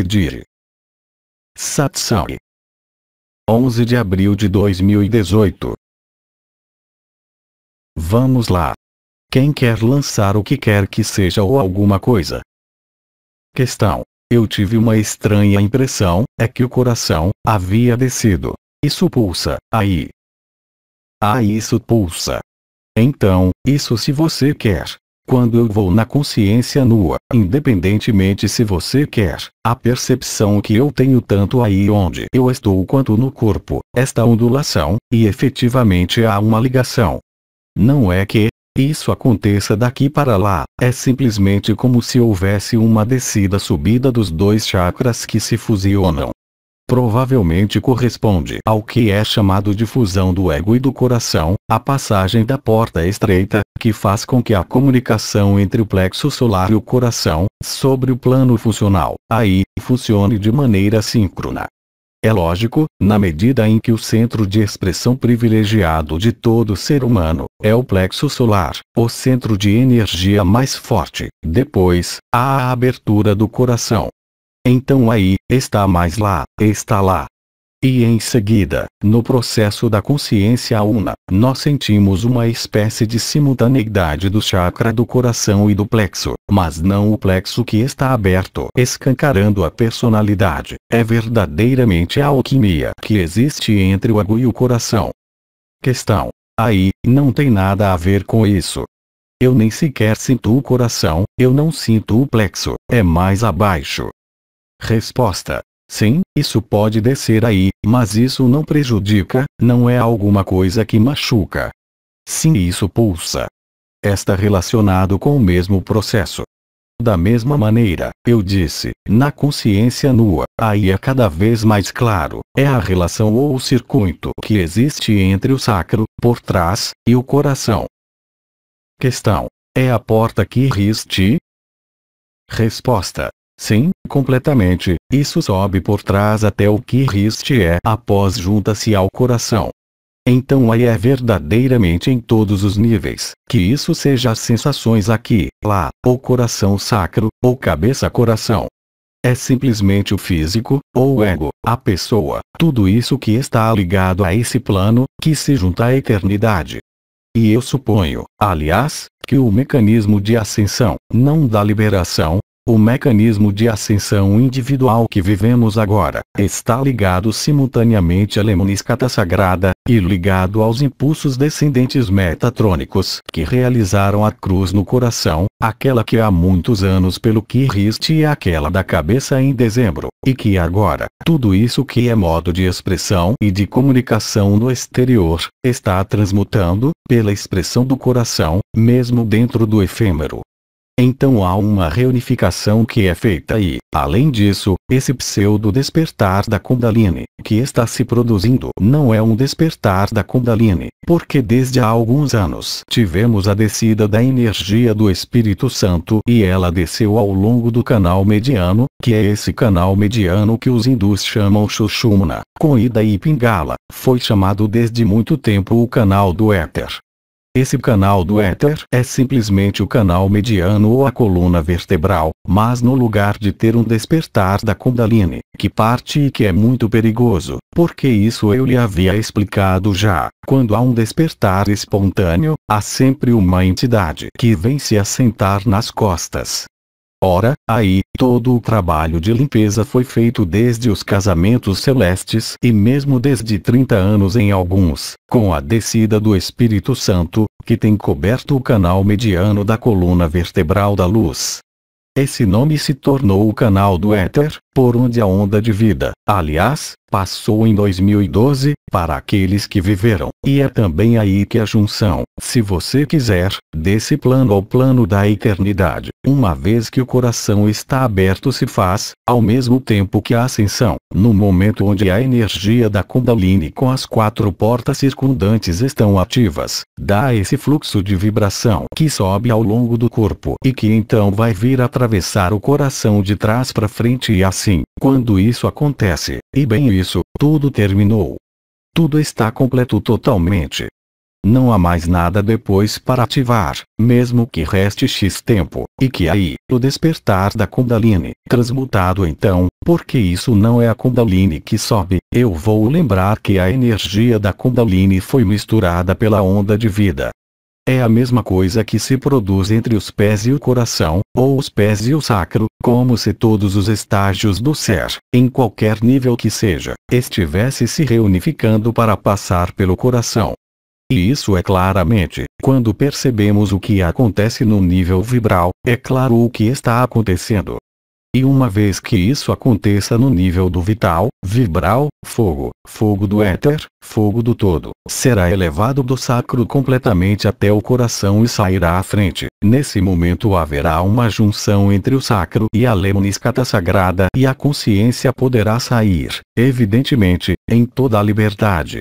Abdir. 11 de abril de 2018. Vamos lá. Quem quer lançar o que quer que seja ou alguma coisa? Questão. Eu tive uma estranha impressão, é que o coração, havia descido. Isso pulsa, aí. Ah, isso pulsa. Então, isso se você quer quando eu vou na consciência nua, independentemente se você quer, a percepção que eu tenho tanto aí onde eu estou quanto no corpo, esta ondulação, e efetivamente há uma ligação. Não é que isso aconteça daqui para lá, é simplesmente como se houvesse uma descida subida dos dois chakras que se fusionam provavelmente corresponde ao que é chamado de fusão do ego e do coração, a passagem da porta estreita, que faz com que a comunicação entre o plexo solar e o coração, sobre o plano funcional, aí, funcione de maneira síncrona. É lógico, na medida em que o centro de expressão privilegiado de todo ser humano é o plexo solar, o centro de energia mais forte. Depois, há a abertura do coração, então aí, está mais lá, está lá. E em seguida, no processo da consciência una, nós sentimos uma espécie de simultaneidade do chakra do coração e do plexo, mas não o plexo que está aberto, escancarando a personalidade. É verdadeiramente a alquimia que existe entre o agu e o coração. Questão. Aí, não tem nada a ver com isso. Eu nem sequer sinto o coração, eu não sinto o plexo, é mais abaixo. Resposta: Sim, isso pode descer aí, mas isso não prejudica, não é alguma coisa que machuca. Sim, isso pulsa. Está relacionado com o mesmo processo. Da mesma maneira, eu disse, na consciência nua, aí é cada vez mais claro, é a relação ou o circuito que existe entre o sacro, por trás, e o coração. Questão: É a porta que riste? Resposta: Sim, completamente, isso sobe por trás até o que riste é após junta-se ao coração. Então aí é verdadeiramente em todos os níveis, que isso seja as sensações aqui, lá, ou coração sacro, ou cabeça-coração. É simplesmente o físico, ou o ego, a pessoa, tudo isso que está ligado a esse plano, que se junta à eternidade. E eu suponho, aliás, que o mecanismo de ascensão, não da liberação, o mecanismo de ascensão individual que vivemos agora está ligado simultaneamente à lemniscata sagrada e ligado aos impulsos descendentes metatrônicos que realizaram a cruz no coração, aquela que há muitos anos pelo que riste e aquela da cabeça em dezembro, e que agora, tudo isso que é modo de expressão e de comunicação no exterior, está transmutando, pela expressão do coração, mesmo dentro do efêmero, então há uma reunificação que é feita e, além disso, esse pseudo-despertar da Kundalini, que está se produzindo, não é um despertar da Kundalini, porque desde há alguns anos tivemos a descida da energia do Espírito Santo e ela desceu ao longo do canal mediano, que é esse canal mediano que os hindus chamam Shushumna, Ida e Pingala, foi chamado desde muito tempo o canal do éter. Esse canal do éter é simplesmente o canal mediano ou a coluna vertebral, mas no lugar de ter um despertar da Kundalini, que parte e que é muito perigoso, porque isso eu lhe havia explicado já. Quando há um despertar espontâneo, há sempre uma entidade que vem se assentar nas costas, Ora, aí, todo o trabalho de limpeza foi feito desde os casamentos celestes e mesmo desde 30 anos em alguns, com a descida do Espírito Santo, que tem coberto o canal mediano da coluna vertebral da luz. Esse nome se tornou o canal do éter, por onde a onda de vida, aliás, passou em 2012, para aqueles que viveram. E é também aí que a junção, se você quiser, desse plano ao plano da eternidade, uma vez que o coração está aberto se faz, ao mesmo tempo que a ascensão, no momento onde a energia da Kundalini com as quatro portas circundantes estão ativas, dá esse fluxo de vibração que sobe ao longo do corpo e que então vai vir atravessar o coração de trás para frente e assim assim, quando isso acontece, e bem isso, tudo terminou. Tudo está completo totalmente. Não há mais nada depois para ativar, mesmo que reste X tempo, e que aí, o despertar da Kundalini, transmutado então, porque isso não é a Kundalini que sobe, eu vou lembrar que a energia da Kundalini foi misturada pela onda de vida, é a mesma coisa que se produz entre os pés e o coração, ou os pés e o sacro, como se todos os estágios do ser, em qualquer nível que seja, estivesse se reunificando para passar pelo coração. E isso é claramente, quando percebemos o que acontece no nível vibral, é claro o que está acontecendo. E uma vez que isso aconteça no nível do vital, vibral, fogo, fogo do éter, fogo do todo, será elevado do sacro completamente até o coração e sairá à frente. Nesse momento haverá uma junção entre o sacro e a lemniscata sagrada e a consciência poderá sair, evidentemente, em toda a liberdade.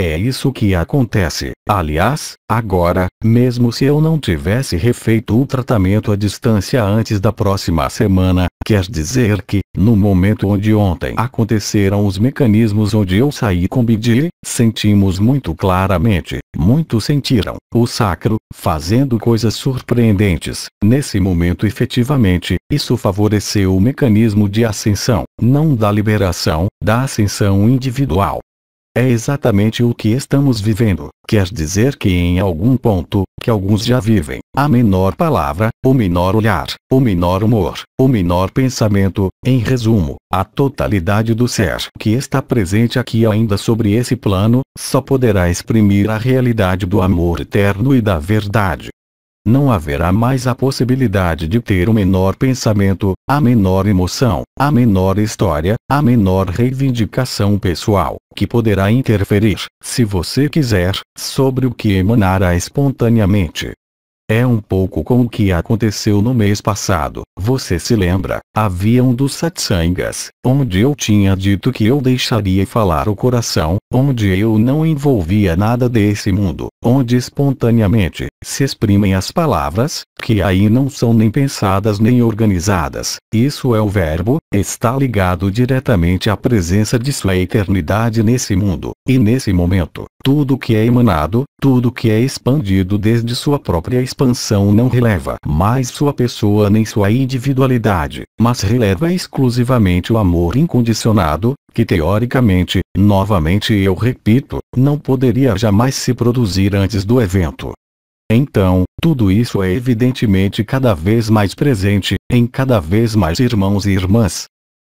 É isso que acontece. Aliás, agora, mesmo se eu não tivesse refeito o tratamento à distância antes da próxima semana, quer dizer que, no momento onde ontem aconteceram os mecanismos onde eu saí com Bidir, sentimos muito claramente, muito sentiram, o sacro, fazendo coisas surpreendentes. Nesse momento efetivamente, isso favoreceu o mecanismo de ascensão, não da liberação, da ascensão individual, é exatamente o que estamos vivendo. Quer dizer que em algum ponto, que alguns já vivem. A menor palavra, o menor olhar, o menor humor, o menor pensamento, em resumo, a totalidade do ser que está presente aqui ainda sobre esse plano, só poderá exprimir a realidade do amor eterno e da verdade não haverá mais a possibilidade de ter o menor pensamento, a menor emoção, a menor história, a menor reivindicação pessoal, que poderá interferir, se você quiser, sobre o que emanará espontaneamente, é um pouco com o que aconteceu no mês passado. Você se lembra? Havia um dos satsangas, onde eu tinha dito que eu deixaria falar o coração, onde eu não envolvia nada desse mundo, onde espontaneamente se exprimem as palavras, que aí não são nem pensadas nem organizadas. Isso é o verbo, está ligado diretamente à presença de sua eternidade nesse mundo, e nesse momento, tudo que é emanado, tudo que é expandido desde sua própria expansão não releva mais sua pessoa nem sua individualidade, mas releva exclusivamente o amor incondicionado, que teoricamente, novamente eu repito, não poderia jamais se produzir antes do evento. Então, tudo isso é evidentemente cada vez mais presente, em cada vez mais irmãos e irmãs,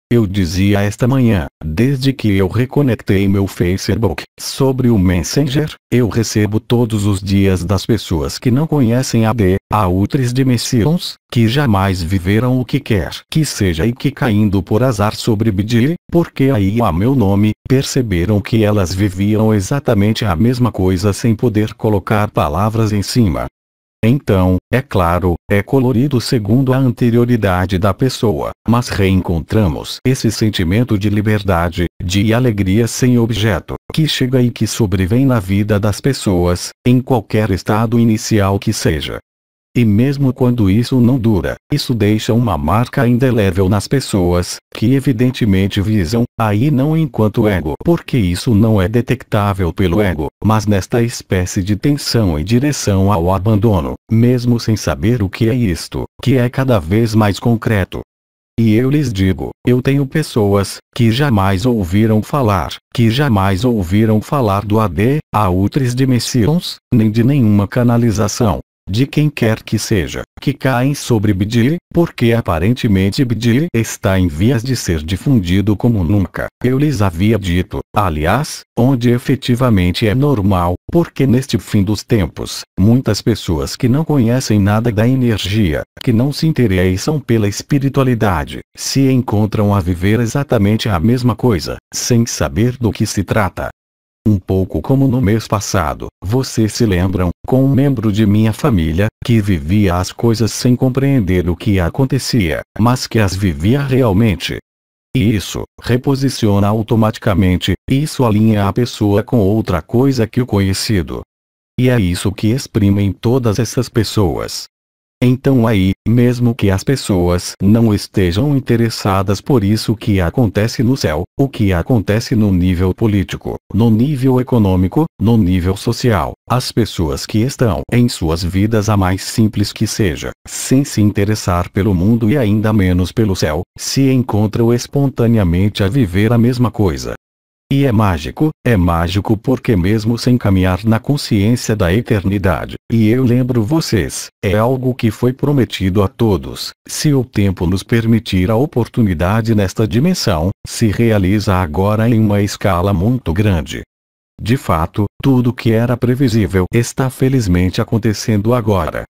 eu dizia esta manhã, desde que eu reconectei meu Facebook sobre o Messenger, eu recebo todos os dias das pessoas que não conhecem a D, aútres de Messias, que jamais viveram o que quer que seja e que caindo por azar sobre Bidil, porque aí a meu nome, perceberam que elas viviam exatamente a mesma coisa sem poder colocar palavras em cima. Então, é claro, é colorido segundo a anterioridade da pessoa, mas reencontramos esse sentimento de liberdade, de alegria sem objeto, que chega e que sobrevém na vida das pessoas, em qualquer estado inicial que seja. E mesmo quando isso não dura, isso deixa uma marca indelével nas pessoas, que evidentemente visam, aí não enquanto ego, porque isso não é detectável pelo ego, mas nesta espécie de tensão em direção ao abandono, mesmo sem saber o que é isto, que é cada vez mais concreto. E eu lhes digo, eu tenho pessoas, que jamais ouviram falar, que jamais ouviram falar do AD, a Utris Dimensions, nem de nenhuma canalização, de quem quer que seja, que caem sobre Bidiri, porque aparentemente Bidiri está em vias de ser difundido como nunca. Eu lhes havia dito, aliás, onde efetivamente é normal, porque neste fim dos tempos, muitas pessoas que não conhecem nada da energia, que não se interessam pela espiritualidade, se encontram a viver exatamente a mesma coisa, sem saber do que se trata. Um pouco como no mês passado, vocês se lembram, com um membro de minha família, que vivia as coisas sem compreender o que acontecia, mas que as vivia realmente. E isso, reposiciona automaticamente, isso alinha a pessoa com outra coisa que o conhecido. E é isso que exprimem todas essas pessoas. Então aí, mesmo que as pessoas não estejam interessadas por isso que acontece no céu, o que acontece no nível político, no nível econômico, no nível social, as pessoas que estão em suas vidas a mais simples que seja, sem se interessar pelo mundo e ainda menos pelo céu, se encontram espontaneamente a viver a mesma coisa, e é mágico, é mágico porque mesmo sem caminhar na consciência da eternidade, e eu lembro vocês, é algo que foi prometido a todos, se o tempo nos permitir a oportunidade nesta dimensão, se realiza agora em uma escala muito grande. De fato, tudo que era previsível está felizmente acontecendo agora.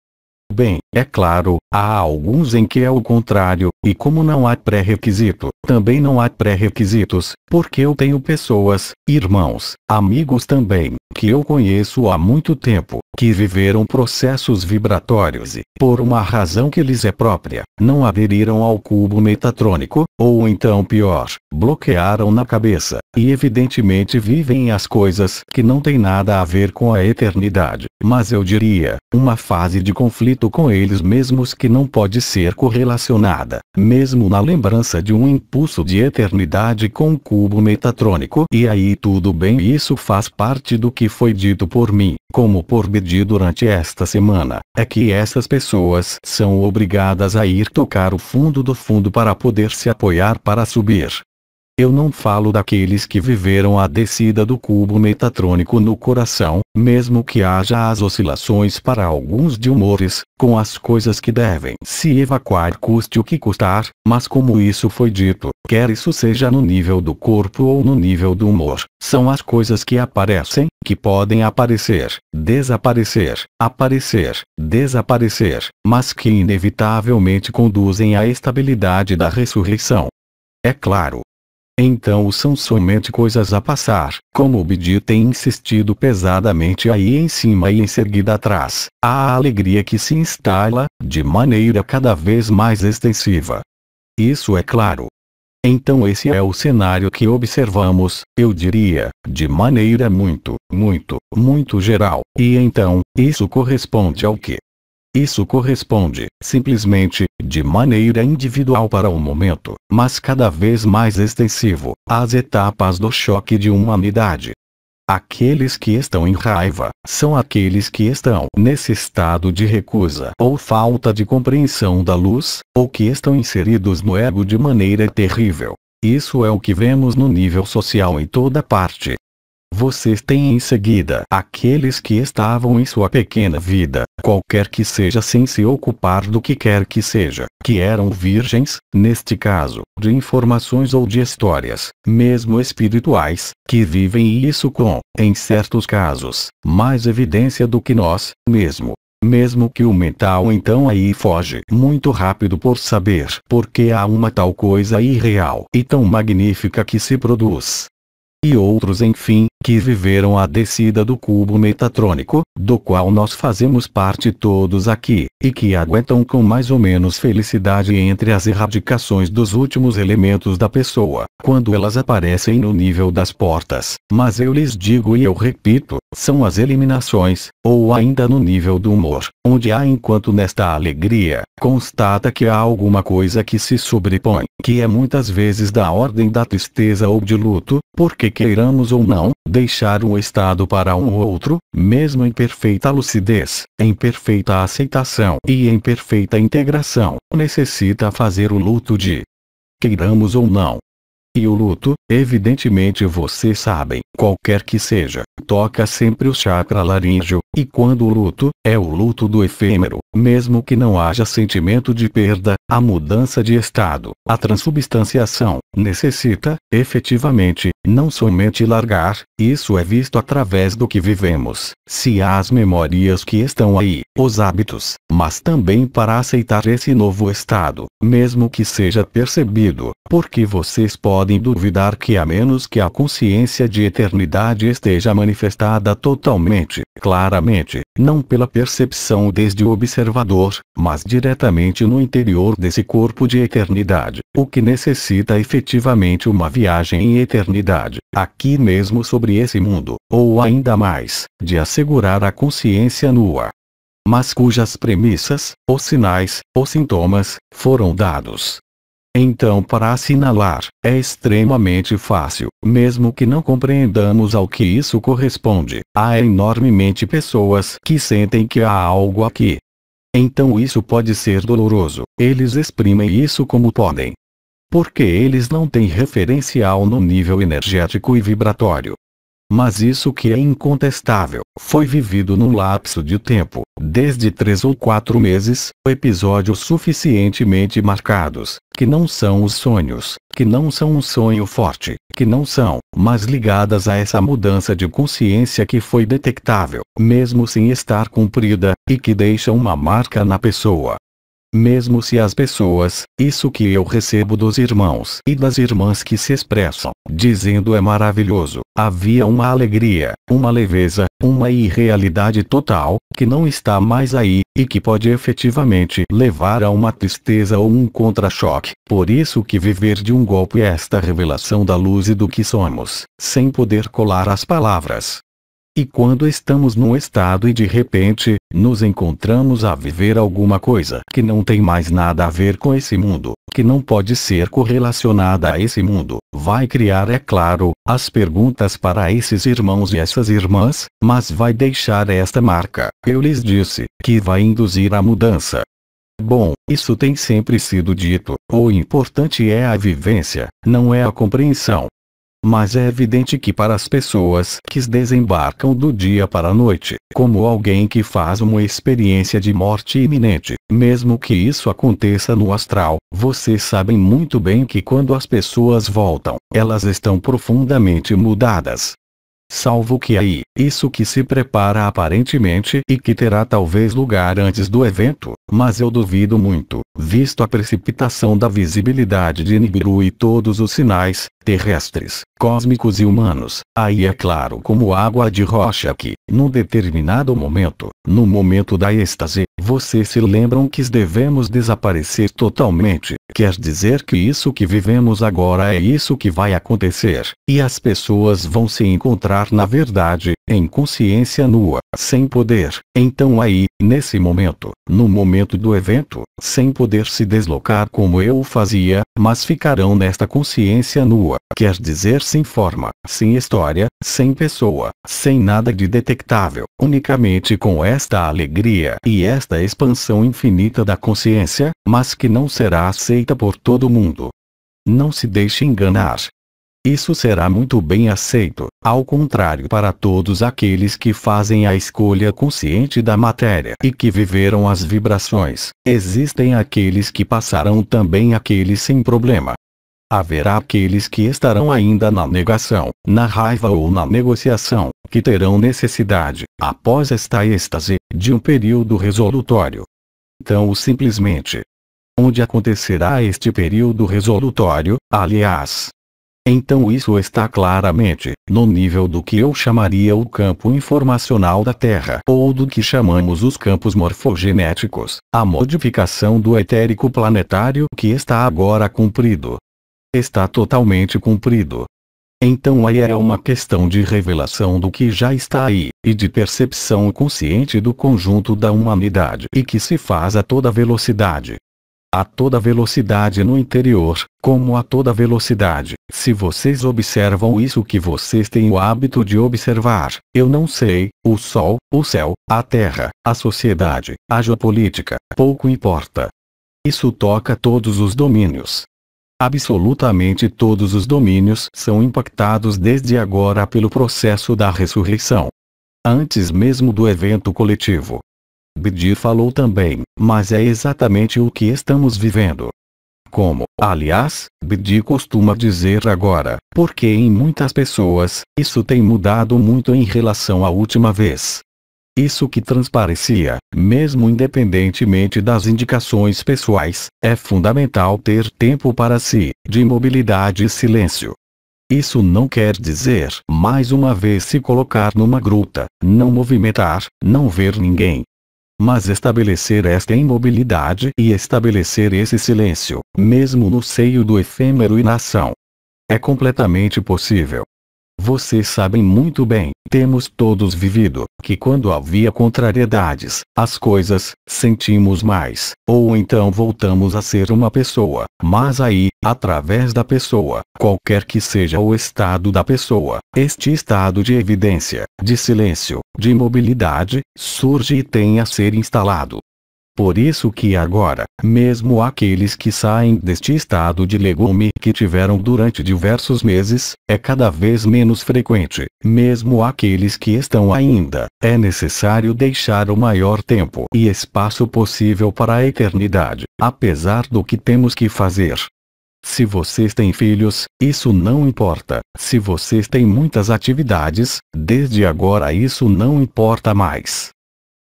Bem, é claro, há alguns em que é o contrário, e como não há pré-requisito, também não há pré-requisitos, porque eu tenho pessoas, irmãos, amigos também, que eu conheço há muito tempo, que viveram processos vibratórios e, por uma razão que lhes é própria, não aderiram ao cubo metatrônico, ou então pior, bloquearam na cabeça, e evidentemente vivem as coisas que não têm nada a ver com a eternidade, mas eu diria, uma fase de conflito com eles mesmos que não pode ser correlacionada, mesmo na lembrança de um impulso de eternidade com o cubo metatrônico. E aí tudo bem isso faz parte do que foi dito por mim, como por Bidi durante esta semana, é que essas pessoas são obrigadas a ir tocar o fundo do fundo para poder se apoiar para subir. Eu não falo daqueles que viveram a descida do cubo metatrônico no coração, mesmo que haja as oscilações para alguns de humores, com as coisas que devem se evacuar custe o que custar, mas como isso foi dito, quer isso seja no nível do corpo ou no nível do humor, são as coisas que aparecem, que podem aparecer, desaparecer, aparecer, desaparecer, mas que inevitavelmente conduzem à estabilidade da ressurreição. É claro, então são somente coisas a passar, como o Bidi tem insistido pesadamente aí em cima e em seguida atrás, há a alegria que se instala, de maneira cada vez mais extensiva. Isso é claro. Então esse é o cenário que observamos, eu diria, de maneira muito, muito, muito geral, e então, isso corresponde ao que isso corresponde, simplesmente, de maneira individual para o momento, mas cada vez mais extensivo, às etapas do choque de uma unidade. Aqueles que estão em raiva, são aqueles que estão nesse estado de recusa ou falta de compreensão da luz, ou que estão inseridos no ego de maneira terrível. Isso é o que vemos no nível social em toda parte, vocês têm em seguida aqueles que estavam em sua pequena vida, qualquer que seja sem se ocupar do que quer que seja, que eram virgens, neste caso, de informações ou de histórias, mesmo espirituais, que vivem isso com, em certos casos, mais evidência do que nós, mesmo. Mesmo que o mental então aí foge muito rápido por saber porque há uma tal coisa irreal e tão magnífica que se produz. E outros enfim, que viveram a descida do cubo metatrônico, do qual nós fazemos parte todos aqui, e que aguentam com mais ou menos felicidade entre as erradicações dos últimos elementos da pessoa, quando elas aparecem no nível das portas. Mas eu lhes digo e eu repito, são as eliminações, ou ainda no nível do humor, onde há enquanto nesta alegria, constata que há alguma coisa que se sobrepõe, que é muitas vezes da ordem da tristeza ou de luto, porque queiramos ou não, deixar um estado para um outro, mesmo em perfeita lucidez, em perfeita aceitação e em perfeita integração, necessita fazer o luto de queiramos ou não, e o luto, evidentemente vocês sabem, qualquer que seja, toca sempre o chakra laríngeo, e quando o luto, é o luto do efêmero, mesmo que não haja sentimento de perda, a mudança de estado, a transubstanciação, necessita, efetivamente, não somente largar, isso é visto através do que vivemos, se há as memórias que estão aí, os hábitos, mas também para aceitar esse novo estado, mesmo que seja percebido, porque vocês podem podem duvidar que a menos que a consciência de eternidade esteja manifestada totalmente, claramente, não pela percepção desde o observador, mas diretamente no interior desse corpo de eternidade, o que necessita efetivamente uma viagem em eternidade, aqui mesmo sobre esse mundo, ou ainda mais, de assegurar a consciência nua mas cujas premissas, os sinais, os sintomas, foram dados, então para assinalar, é extremamente fácil, mesmo que não compreendamos ao que isso corresponde, há enormemente pessoas que sentem que há algo aqui. Então isso pode ser doloroso, eles exprimem isso como podem. Porque eles não têm referencial no nível energético e vibratório, mas isso que é incontestável, foi vivido num lapso de tempo, desde três ou quatro meses, episódios suficientemente marcados, que não são os sonhos, que não são um sonho forte, que não são, mas ligadas a essa mudança de consciência que foi detectável, mesmo sem estar cumprida, e que deixa uma marca na pessoa mesmo se as pessoas, isso que eu recebo dos irmãos e das irmãs que se expressam, dizendo é maravilhoso, havia uma alegria, uma leveza, uma irrealidade total, que não está mais aí, e que pode efetivamente levar a uma tristeza ou um contra-choque. Por isso que viver de um golpe é esta revelação da luz e do que somos, sem poder colar as palavras. E quando estamos num estado e de repente, nos encontramos a viver alguma coisa que não tem mais nada a ver com esse mundo, que não pode ser correlacionada a esse mundo. Vai criar, é claro, as perguntas para esses irmãos e essas irmãs, mas vai deixar esta marca. Eu lhes disse que vai induzir a mudança. Bom, isso tem sempre sido dito. O importante é a vivência, não é a compreensão mas é evidente que para as pessoas que desembarcam do dia para a noite, como alguém que faz uma experiência de morte iminente, mesmo que isso aconteça no astral, vocês sabem muito bem que quando as pessoas voltam, elas estão profundamente mudadas. Salvo que aí, isso que se prepara aparentemente e que terá talvez lugar antes do evento, mas eu duvido muito, visto a precipitação da visibilidade de Nibiru e todos os sinais, terrestres, cósmicos e humanos, aí é claro como água de rocha que, num determinado momento, no momento da êxtase, vocês se lembram que devemos desaparecer totalmente, Quer dizer que isso que vivemos agora é isso que vai acontecer, e as pessoas vão se encontrar na verdade, em consciência nua, sem poder. Então aí, nesse momento, no momento do evento, sem poder se deslocar como eu fazia, mas ficarão nesta consciência nua, quer dizer sem forma, sem história, sem pessoa, sem nada de detectável, unicamente com esta alegria e esta expansão infinita da consciência, mas que não será aceita por todo mundo. Não se deixe enganar. Isso será muito bem aceito, ao contrário para todos aqueles que fazem a escolha consciente da matéria e que viveram as vibrações, existem aqueles que passarão também aqueles sem problema. Haverá aqueles que estarão ainda na negação, na raiva ou na negociação, que terão necessidade, após esta êxtase, de um período resolutório. Então simplesmente, onde acontecerá este período resolutório, aliás. Então isso está claramente, no nível do que eu chamaria o campo informacional da Terra ou do que chamamos os campos morfogenéticos, a modificação do etérico planetário que está agora cumprido. Está totalmente cumprido. Então aí é uma questão de revelação do que já está aí, e de percepção consciente do conjunto da humanidade e que se faz a toda velocidade a toda velocidade no interior, como a toda velocidade. Se vocês observam isso que vocês têm o hábito de observar, eu não sei, o sol, o céu, a terra, a sociedade, a geopolítica, pouco importa. Isso toca todos os domínios. Absolutamente todos os domínios são impactados desde agora pelo processo da ressurreição. Antes mesmo do evento coletivo, Bedi falou também, mas é exatamente o que estamos vivendo. Como, aliás, Bedi costuma dizer agora, porque em muitas pessoas, isso tem mudado muito em relação à última vez. Isso que transparecia, mesmo independentemente das indicações pessoais, é fundamental ter tempo para si, de mobilidade e silêncio. Isso não quer dizer, mais uma vez, se colocar numa gruta, não movimentar, não ver ninguém, mas estabelecer esta imobilidade e estabelecer esse silêncio, mesmo no seio do efêmero e na ação. É completamente possível, vocês sabem muito bem, temos todos vivido, que quando havia contrariedades, as coisas, sentimos mais, ou então voltamos a ser uma pessoa, mas aí, através da pessoa, qualquer que seja o estado da pessoa, este estado de evidência, de silêncio, de imobilidade surge e tem a ser instalado. Por isso que agora, mesmo aqueles que saem deste estado de legume que tiveram durante diversos meses, é cada vez menos frequente, mesmo aqueles que estão ainda, é necessário deixar o maior tempo e espaço possível para a eternidade, apesar do que temos que fazer. Se vocês têm filhos, isso não importa. Se vocês têm muitas atividades, desde agora isso não importa mais.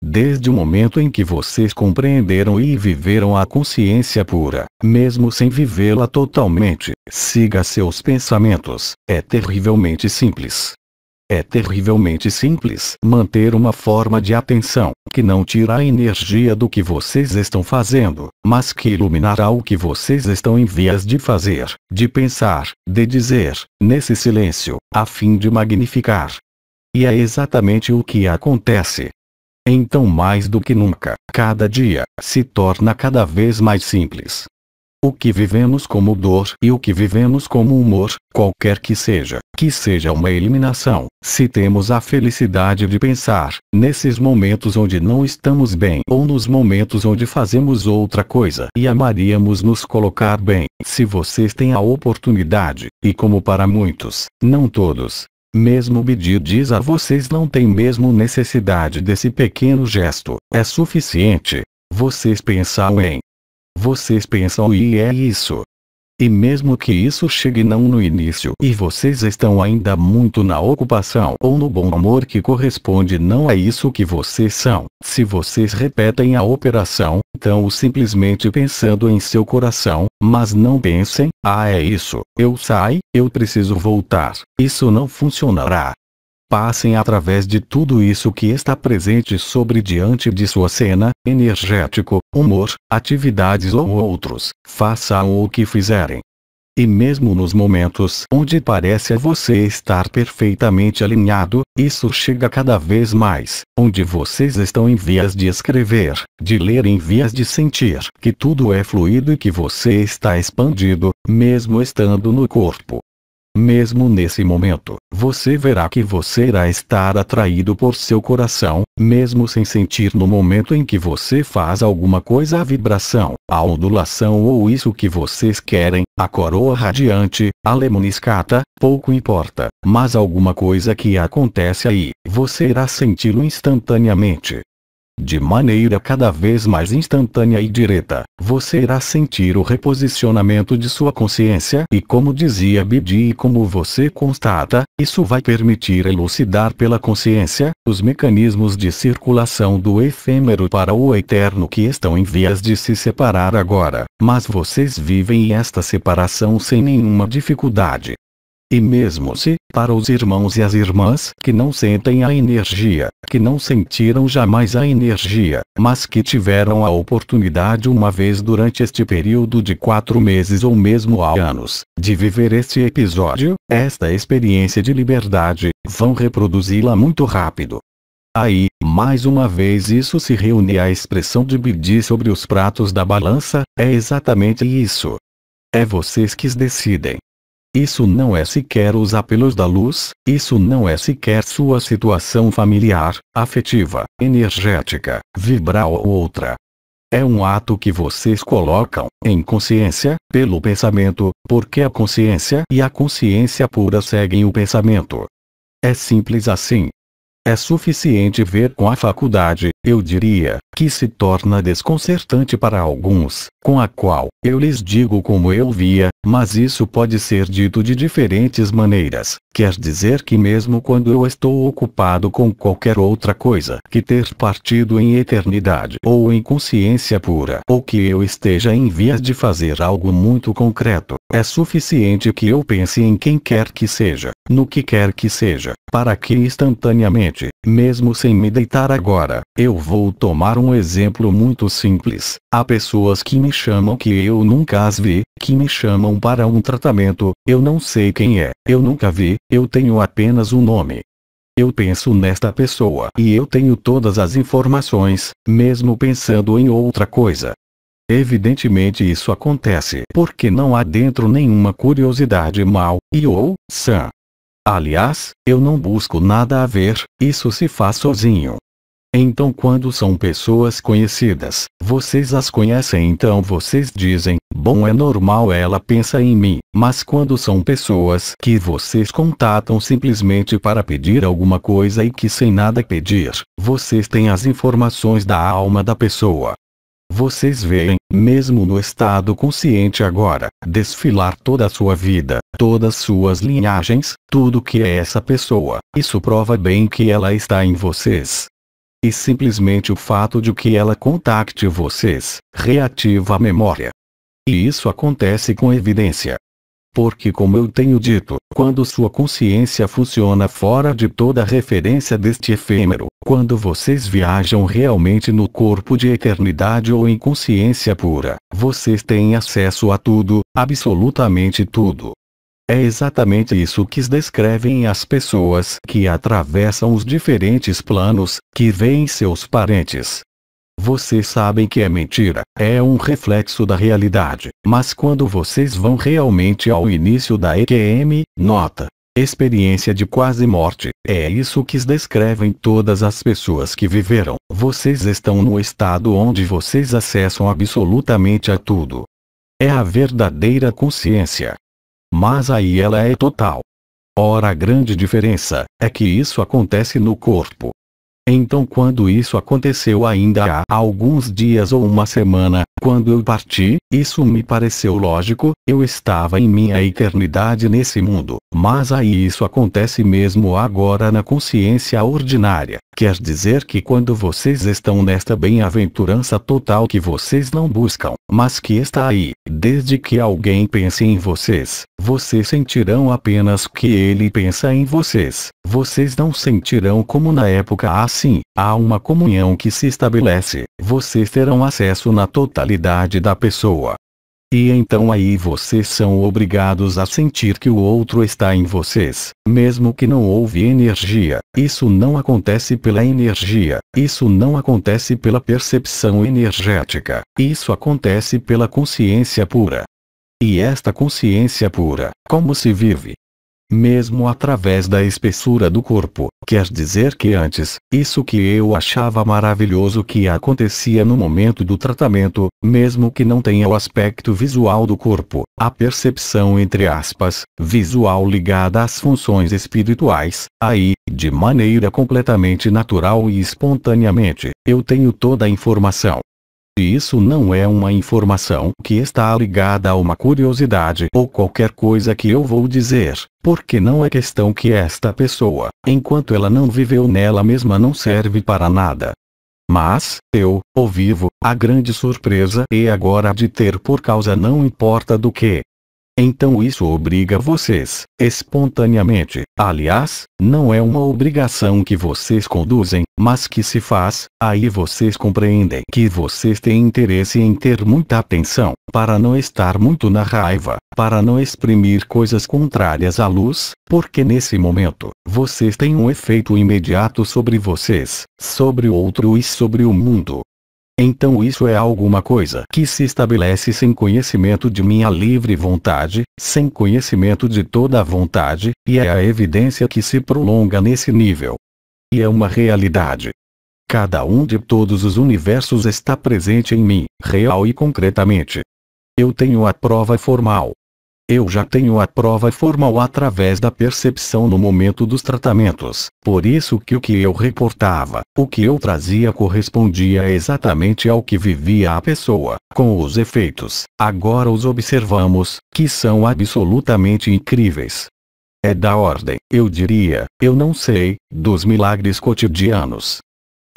Desde o momento em que vocês compreenderam e viveram a consciência pura, mesmo sem vivê-la totalmente, siga seus pensamentos. É terrivelmente simples. É terrivelmente simples manter uma forma de atenção que não tira a energia do que vocês estão fazendo, mas que iluminará o que vocês estão em vias de fazer, de pensar, de dizer, nesse silêncio, a fim de magnificar. E é exatamente o que acontece então mais do que nunca, cada dia se torna cada vez mais simples. O que vivemos como dor e o que vivemos como humor, qualquer que seja, que seja uma eliminação, se temos a felicidade de pensar, nesses momentos onde não estamos bem ou nos momentos onde fazemos outra coisa e amaríamos nos colocar bem, se vocês têm a oportunidade, e como para muitos, não todos, mesmo Bidi diz a vocês não tem mesmo necessidade desse pequeno gesto, é suficiente. Vocês pensam em. Vocês pensam e é isso. E mesmo que isso chegue não no início e vocês estão ainda muito na ocupação ou no bom humor que corresponde não a é isso que vocês são, se vocês repetem a operação, então simplesmente pensando em seu coração, mas não pensem, ah é isso, eu saio, eu preciso voltar, isso não funcionará, passem através de tudo isso que está presente sobre diante de sua cena, energético, humor, atividades ou outros, façam o que fizerem. E mesmo nos momentos onde parece a você estar perfeitamente alinhado, isso chega cada vez mais, onde vocês estão em vias de escrever, de ler em vias de sentir que tudo é fluido e que você está expandido, mesmo estando no corpo, mesmo nesse momento, você verá que você irá estar atraído por seu coração, mesmo sem sentir no momento em que você faz alguma coisa a vibração, a ondulação ou isso que vocês querem, a coroa radiante, a lemoniscata, pouco importa, mas alguma coisa que acontece aí, você irá senti-lo instantaneamente. De maneira cada vez mais instantânea e direta, você irá sentir o reposicionamento de sua consciência e como dizia Bidi e como você constata, isso vai permitir elucidar pela consciência, os mecanismos de circulação do efêmero para o eterno que estão em vias de se separar agora, mas vocês vivem esta separação sem nenhuma dificuldade. E mesmo se, para os irmãos e as irmãs que não sentem a energia, que não sentiram jamais a energia, mas que tiveram a oportunidade uma vez durante este período de quatro meses ou mesmo há anos, de viver este episódio, esta experiência de liberdade, vão reproduzi-la muito rápido. Aí, mais uma vez isso se reúne à expressão de Bidi sobre os pratos da balança, é exatamente isso. É vocês que decidem. Isso não é sequer os apelos da luz, isso não é sequer sua situação familiar, afetiva, energética, vibral ou outra. É um ato que vocês colocam, em consciência, pelo pensamento, porque a consciência e a consciência pura seguem o pensamento. É simples assim. É suficiente ver com a faculdade, eu diria, que se torna desconcertante para alguns, com a qual eu lhes digo como eu via, mas isso pode ser dito de diferentes maneiras. Quer dizer que mesmo quando eu estou ocupado com qualquer outra coisa que ter partido em eternidade ou em consciência pura, ou que eu esteja em vias de fazer algo muito concreto, é suficiente que eu pense em quem quer que seja, no que quer que seja, para que instantaneamente mesmo sem me deitar agora, eu vou tomar um exemplo muito simples. Há pessoas que me chamam que eu nunca as vi, que me chamam para um tratamento, eu não sei quem é, eu nunca vi, eu tenho apenas um nome. Eu penso nesta pessoa e eu tenho todas as informações, mesmo pensando em outra coisa. Evidentemente isso acontece porque não há dentro nenhuma curiosidade mal, e ou, sã, Aliás, eu não busco nada a ver, isso se faz sozinho. Então quando são pessoas conhecidas, vocês as conhecem então vocês dizem, bom é normal ela pensa em mim, mas quando são pessoas que vocês contatam simplesmente para pedir alguma coisa e que sem nada pedir, vocês têm as informações da alma da pessoa. Vocês veem, mesmo no estado consciente agora, desfilar toda a sua vida, todas suas linhagens, tudo que é essa pessoa. Isso prova bem que ela está em vocês. E simplesmente o fato de que ela contacte vocês, reativa a memória. E isso acontece com evidência, porque, como eu tenho dito, quando sua consciência funciona fora de toda referência deste efêmero, quando vocês viajam realmente no corpo de eternidade ou em consciência pura, vocês têm acesso a tudo, absolutamente tudo. É exatamente isso que descrevem as pessoas que atravessam os diferentes planos, que veem seus parentes, vocês sabem que é mentira, é um reflexo da realidade, mas quando vocês vão realmente ao início da EQM, nota, Experiência de quase morte, é isso que descrevem todas as pessoas que viveram. Vocês estão no estado onde vocês acessam absolutamente a tudo. É a verdadeira consciência. Mas aí ela é total. Ora, a grande diferença é que isso acontece no corpo, então quando isso aconteceu ainda há alguns dias ou uma semana, quando eu parti, isso me pareceu lógico, eu estava em minha eternidade nesse mundo, mas aí isso acontece mesmo agora na consciência ordinária, quer dizer que quando vocês estão nesta bem-aventurança total que vocês não buscam, mas que está aí, desde que alguém pense em vocês, vocês sentirão apenas que ele pensa em vocês. Vocês não sentirão como na época assim. Há uma comunhão que se estabelece. Vocês terão acesso na totalidade da pessoa. E então aí vocês são obrigados a sentir que o outro está em vocês, mesmo que não houve energia. Isso não acontece pela energia, isso não acontece pela percepção energética, isso acontece pela consciência pura. E esta consciência pura, como se vive? Mesmo através da espessura do corpo, quer dizer que antes, isso que eu achava maravilhoso que acontecia no momento do tratamento, mesmo que não tenha o aspecto visual do corpo, a percepção entre aspas, visual ligada às funções espirituais, aí, de maneira completamente natural e espontaneamente, eu tenho toda a informação, se isso não é uma informação que está ligada a uma curiosidade ou qualquer coisa que eu vou dizer, porque não é questão que esta pessoa, enquanto ela não viveu nela mesma não serve para nada. Mas, eu, o vivo, a grande surpresa e agora de ter por causa não importa do que, então isso obriga vocês, espontaneamente, aliás, não é uma obrigação que vocês conduzem, mas que se faz, aí vocês compreendem que vocês têm interesse em ter muita atenção, para não estar muito na raiva, para não exprimir coisas contrárias à luz, porque nesse momento, vocês têm um efeito imediato sobre vocês, sobre o outro e sobre o mundo. Então isso é alguma coisa que se estabelece sem conhecimento de minha livre vontade, sem conhecimento de toda a vontade, e é a evidência que se prolonga nesse nível. E é uma realidade. Cada um de todos os universos está presente em mim, real e concretamente. Eu tenho a prova formal, eu já tenho a prova formal através da percepção no momento dos tratamentos, por isso que o que eu reportava, o que eu trazia correspondia exatamente ao que vivia a pessoa, com os efeitos, agora os observamos, que são absolutamente incríveis. É da ordem, eu diria, eu não sei, dos milagres cotidianos.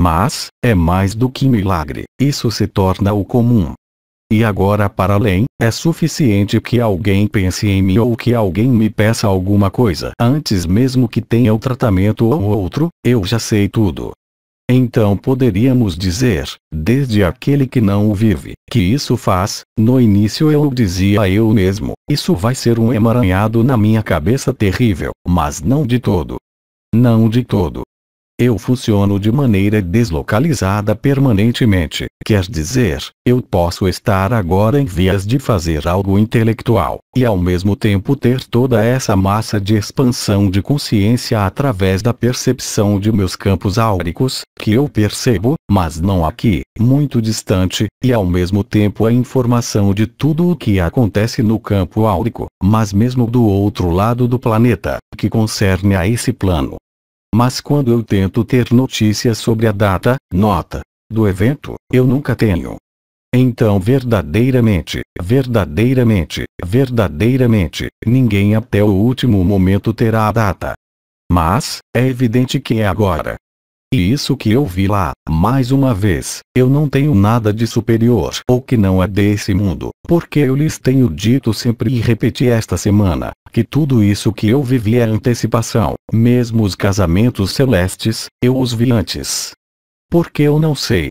Mas, é mais do que milagre, isso se torna o comum, e agora para além, é suficiente que alguém pense em mim ou que alguém me peça alguma coisa. Antes mesmo que tenha o tratamento ou outro, eu já sei tudo. Então poderíamos dizer, desde aquele que não o vive, que isso faz, no início eu dizia a eu mesmo, isso vai ser um emaranhado na minha cabeça terrível, mas não de todo. Não de todo. Eu funciono de maneira deslocalizada permanentemente, quer dizer, eu posso estar agora em vias de fazer algo intelectual, e ao mesmo tempo ter toda essa massa de expansão de consciência através da percepção de meus campos áuricos, que eu percebo, mas não aqui, muito distante, e ao mesmo tempo a informação de tudo o que acontece no campo áurico, mas mesmo do outro lado do planeta, que concerne a esse plano. Mas quando eu tento ter notícias sobre a data, nota, do evento, eu nunca tenho. Então verdadeiramente, verdadeiramente, verdadeiramente, ninguém até o último momento terá a data. Mas, é evidente que é agora. E isso que eu vi lá, mais uma vez, eu não tenho nada de superior ou que não é desse mundo. Porque eu lhes tenho dito sempre e repeti esta semana, que tudo isso que eu vivi é antecipação, mesmo os casamentos celestes, eu os vi antes. Porque eu não sei.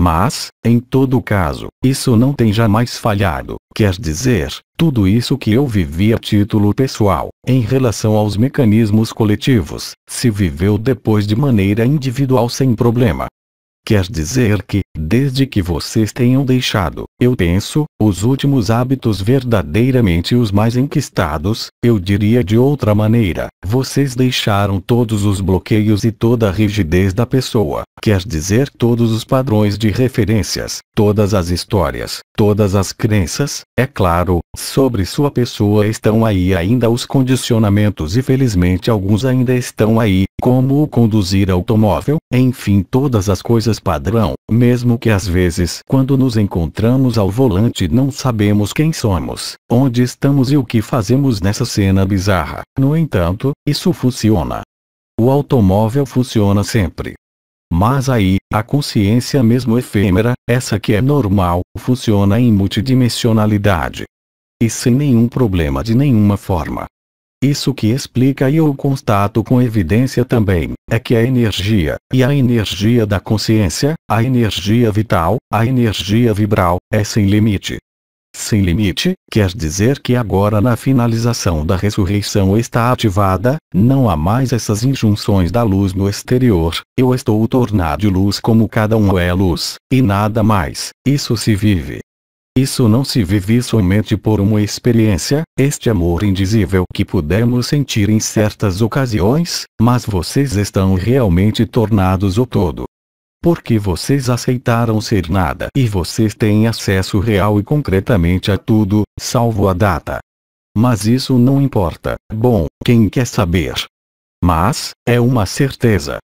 Mas, em todo caso, isso não tem jamais falhado, quer dizer, tudo isso que eu vivi a título pessoal, em relação aos mecanismos coletivos, se viveu depois de maneira individual sem problema, Quer dizer que, desde que vocês tenham deixado, eu penso, os últimos hábitos verdadeiramente os mais enquistados, eu diria de outra maneira, vocês deixaram todos os bloqueios e toda a rigidez da pessoa, quer dizer todos os padrões de referências, todas as histórias, todas as crenças, é claro, sobre sua pessoa estão aí ainda os condicionamentos e felizmente alguns ainda estão aí, como conduzir automóvel, enfim todas as coisas padrão, mesmo que às vezes quando nos encontramos ao volante não sabemos quem somos, onde estamos e o que fazemos nessa cena bizarra. No entanto, isso funciona. O automóvel funciona sempre. Mas aí, a consciência mesmo efêmera, essa que é normal, funciona em multidimensionalidade. E sem nenhum problema de nenhuma forma. Isso que explica e eu constato com evidência também, é que a energia, e a energia da consciência, a energia vital, a energia vibral, é sem limite. Sem limite, quer dizer que agora na finalização da ressurreição está ativada, não há mais essas injunções da luz no exterior, eu estou tornado luz como cada um é luz, e nada mais, isso se vive, isso não se vive somente por uma experiência, este amor indizível que pudemos sentir em certas ocasiões, mas vocês estão realmente tornados o todo. Porque vocês aceitaram ser nada e vocês têm acesso real e concretamente a tudo, salvo a data. Mas isso não importa. Bom, quem quer saber? Mas, é uma certeza,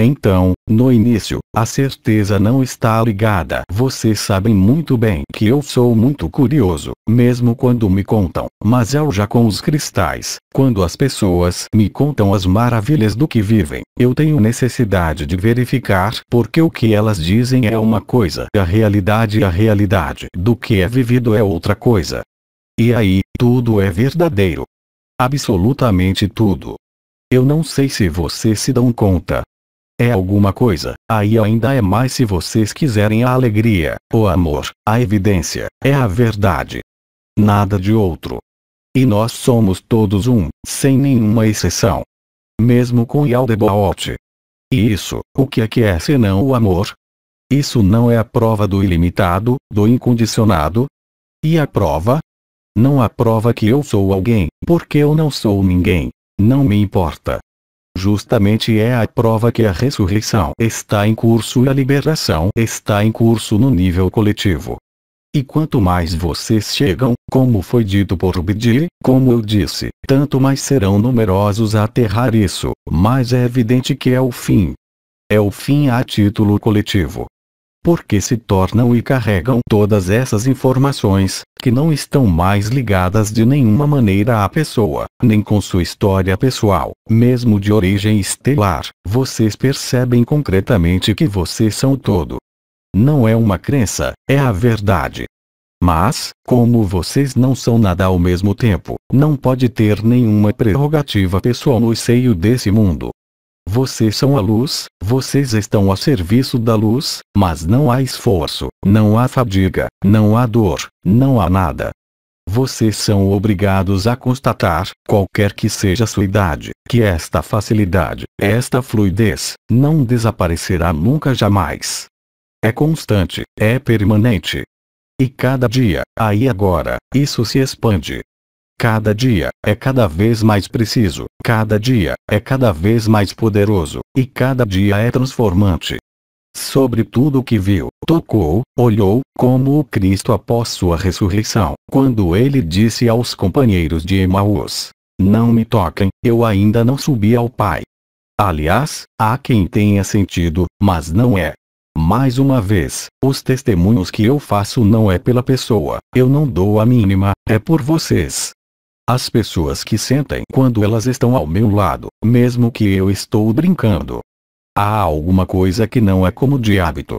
então, no início, a certeza não está ligada. Vocês sabem muito bem que eu sou muito curioso, mesmo quando me contam. Mas eu já com os cristais, quando as pessoas me contam as maravilhas do que vivem, eu tenho necessidade de verificar porque o que elas dizem é uma coisa, a realidade a realidade do que é vivido é outra coisa. E aí, tudo é verdadeiro. Absolutamente tudo. Eu não sei se vocês se dão conta, é alguma coisa, aí ainda é mais se vocês quiserem a alegria, o amor, a evidência, é a verdade. Nada de outro. E nós somos todos um, sem nenhuma exceção. Mesmo com Yaldebaote. E isso, o que é que é senão o amor? Isso não é a prova do ilimitado, do incondicionado? E a prova? Não a prova que eu sou alguém, porque eu não sou ninguém. Não me importa. Justamente é a prova que a ressurreição está em curso e a liberação está em curso no nível coletivo. E quanto mais vocês chegam, como foi dito por Bidiri, como eu disse, tanto mais serão numerosos a aterrar isso, mas é evidente que é o fim. É o fim a título coletivo porque se tornam e carregam todas essas informações, que não estão mais ligadas de nenhuma maneira à pessoa, nem com sua história pessoal, mesmo de origem estelar, vocês percebem concretamente que vocês são todo. Não é uma crença, é a verdade. Mas, como vocês não são nada ao mesmo tempo, não pode ter nenhuma prerrogativa pessoal no seio desse mundo. Vocês são a luz, vocês estão a serviço da luz, mas não há esforço, não há fadiga, não há dor, não há nada. Vocês são obrigados a constatar, qualquer que seja sua idade, que esta facilidade, esta fluidez, não desaparecerá nunca jamais. É constante, é permanente. E cada dia, aí agora, isso se expande, Cada dia é cada vez mais preciso, cada dia é cada vez mais poderoso, e cada dia é transformante. Sobre tudo o que viu, tocou, olhou, como o Cristo após sua ressurreição, quando ele disse aos companheiros de Emaús: Não me toquem, eu ainda não subi ao Pai. Aliás, há quem tenha sentido, mas não é. Mais uma vez, os testemunhos que eu faço não é pela pessoa, eu não dou a mínima, é por vocês. As pessoas que sentem quando elas estão ao meu lado, mesmo que eu estou brincando. Há alguma coisa que não é como de hábito.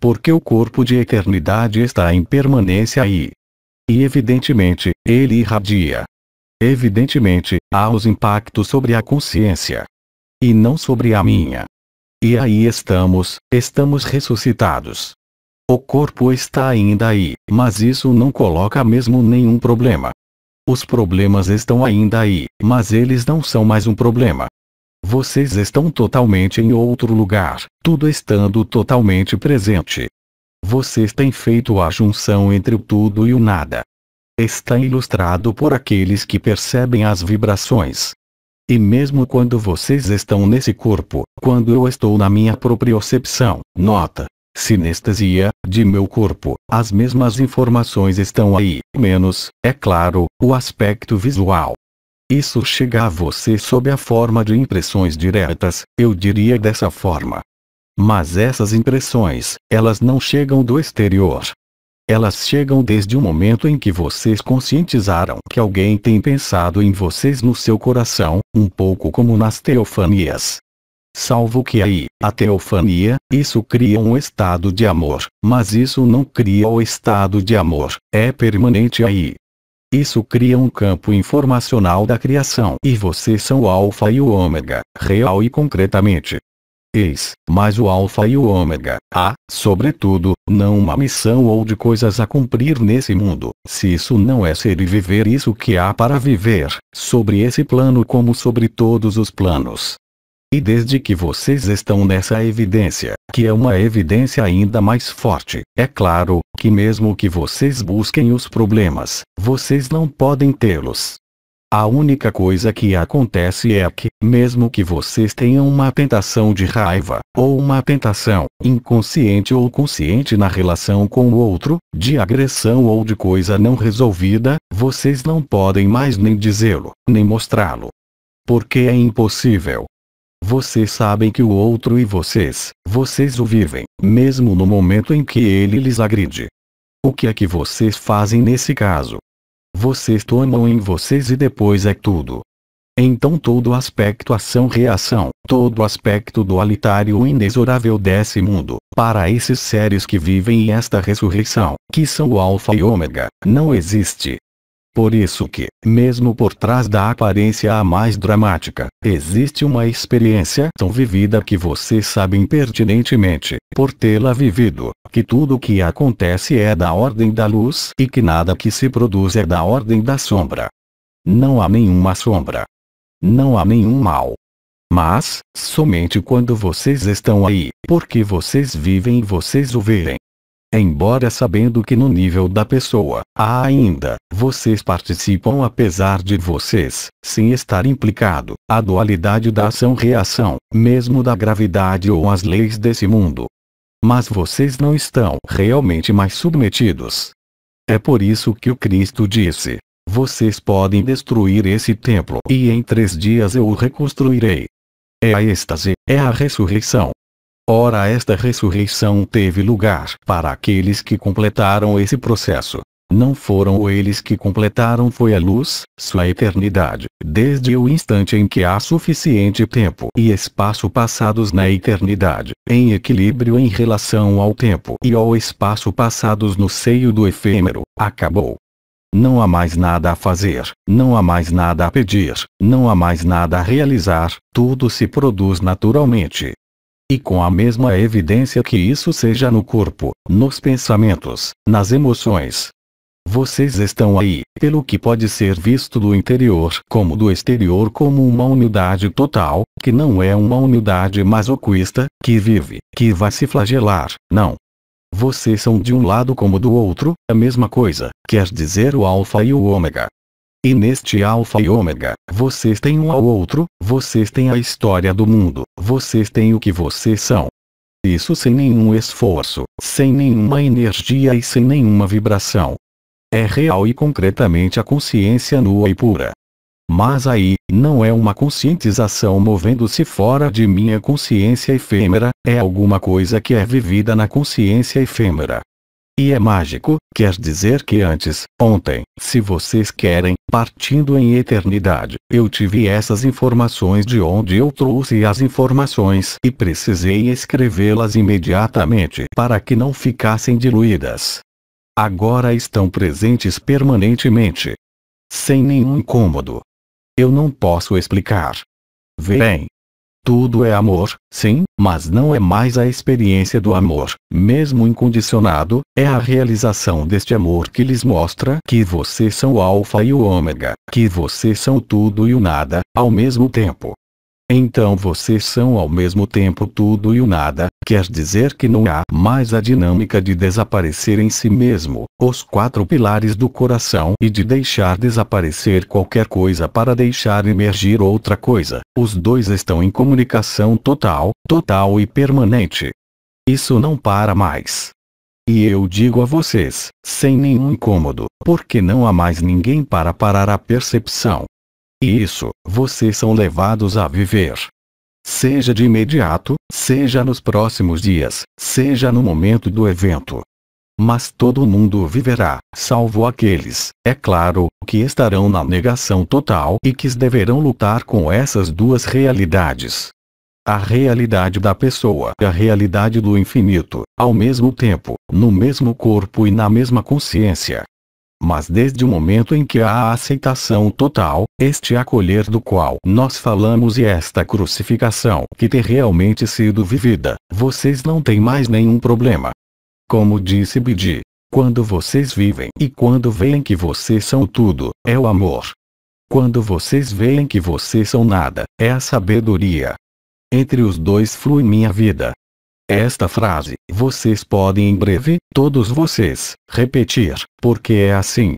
Porque o corpo de eternidade está em permanência aí. E evidentemente, ele irradia. Evidentemente, há os impactos sobre a consciência. E não sobre a minha. E aí estamos, estamos ressuscitados. O corpo está ainda aí, mas isso não coloca mesmo nenhum problema. Os problemas estão ainda aí, mas eles não são mais um problema. Vocês estão totalmente em outro lugar, tudo estando totalmente presente. Vocês têm feito a junção entre o tudo e o nada. Está ilustrado por aqueles que percebem as vibrações. E mesmo quando vocês estão nesse corpo, quando eu estou na minha propriocepção, nota, sinestesia, de meu corpo. As mesmas informações estão aí, menos, é claro, o aspecto visual. Isso chega a você sob a forma de impressões diretas, eu diria dessa forma. Mas essas impressões, elas não chegam do exterior. Elas chegam desde o momento em que vocês conscientizaram que alguém tem pensado em vocês no seu coração, um pouco como nas teofanias. Salvo que aí, a teofania, isso cria um estado de amor, mas isso não cria o estado de amor, é permanente aí. Isso cria um campo informacional da criação e vocês são o alfa e o ômega, real e concretamente. Eis, mas o alfa e o ômega, há, sobretudo, não uma missão ou de coisas a cumprir nesse mundo, se isso não é ser e viver isso que há para viver, sobre esse plano como sobre todos os planos, e desde que vocês estão nessa evidência, que é uma evidência ainda mais forte, é claro, que mesmo que vocês busquem os problemas, vocês não podem tê-los. A única coisa que acontece é que, mesmo que vocês tenham uma tentação de raiva, ou uma tentação, inconsciente ou consciente na relação com o outro, de agressão ou de coisa não resolvida, vocês não podem mais nem dizê-lo, nem mostrá-lo. Porque é impossível, vocês sabem que o outro e vocês, vocês o vivem, mesmo no momento em que ele lhes agride. O que é que vocês fazem nesse caso? Vocês tomam em vocês e depois é tudo. Então todo aspecto ação-reação, todo aspecto dualitário inexorável desse mundo, para esses seres que vivem esta ressurreição, que são o alfa e ômega, não existe. Por isso que, mesmo por trás da aparência a mais dramática, existe uma experiência tão vivida que você sabe impertinentemente, por tê-la vivido, que tudo o que acontece é da ordem da luz e que nada que se produz é da ordem da sombra. Não há nenhuma sombra. Não há nenhum mal. Mas, somente quando vocês estão aí, porque vocês vivem e vocês o verem, Embora sabendo que no nível da pessoa, há ainda, vocês participam apesar de vocês, sem estar implicado, a dualidade da ação-reação, mesmo da gravidade ou as leis desse mundo. Mas vocês não estão realmente mais submetidos. É por isso que o Cristo disse, vocês podem destruir esse templo e em três dias eu o reconstruirei. É a êxtase, é a ressurreição, Ora esta ressurreição teve lugar para aqueles que completaram esse processo. Não foram eles que completaram foi a luz, sua eternidade, desde o instante em que há suficiente tempo e espaço passados na eternidade, em equilíbrio em relação ao tempo e ao espaço passados no seio do efêmero, acabou. Não há mais nada a fazer, não há mais nada a pedir, não há mais nada a realizar, tudo se produz naturalmente, e com a mesma evidência que isso seja no corpo, nos pensamentos, nas emoções. Vocês estão aí, pelo que pode ser visto do interior como do exterior como uma unidade total, que não é uma unidade masoquista, que vive, que vai se flagelar, não. Vocês são de um lado como do outro, a mesma coisa, quer dizer o alfa e o ômega, e neste Alfa e Ômega, vocês têm um ao outro, vocês têm a história do mundo, vocês têm o que vocês são. Isso sem nenhum esforço, sem nenhuma energia e sem nenhuma vibração. É real e concretamente a consciência nua e pura. Mas aí, não é uma conscientização movendo-se fora de minha consciência efêmera, é alguma coisa que é vivida na consciência efêmera. E é mágico, quer dizer que antes, ontem, se vocês querem, partindo em eternidade, eu tive essas informações de onde eu trouxe as informações e precisei escrevê-las imediatamente para que não ficassem diluídas. Agora estão presentes permanentemente. Sem nenhum incômodo. Eu não posso explicar. Vem, tudo é amor, sim, mas não é mais a experiência do amor, mesmo incondicionado, é a realização deste amor que lhes mostra que vocês são o Alfa e o Ômega, que vocês são tudo e o nada, ao mesmo tempo, então vocês são ao mesmo tempo tudo e o nada, quer dizer que não há mais a dinâmica de desaparecer em si mesmo, os quatro pilares do coração e de deixar desaparecer qualquer coisa para deixar emergir outra coisa. Os dois estão em comunicação total, total e permanente. Isso não para mais. E eu digo a vocês, sem nenhum incômodo, porque não há mais ninguém para parar a percepção, e isso, vocês são levados a viver. Seja de imediato, seja nos próximos dias, seja no momento do evento. Mas todo mundo viverá, salvo aqueles, é claro, que estarão na negação total e que deverão lutar com essas duas realidades a realidade da pessoa e a realidade do infinito, ao mesmo tempo, no mesmo corpo e na mesma consciência, mas desde o momento em que há a aceitação total, este acolher do qual nós falamos e esta crucificação que ter realmente sido vivida, vocês não têm mais nenhum problema. Como disse Bidi, quando vocês vivem e quando veem que vocês são tudo, é o amor. Quando vocês veem que vocês são nada, é a sabedoria. Entre os dois flui minha vida, esta frase, vocês podem em breve, todos vocês, repetir, porque é assim.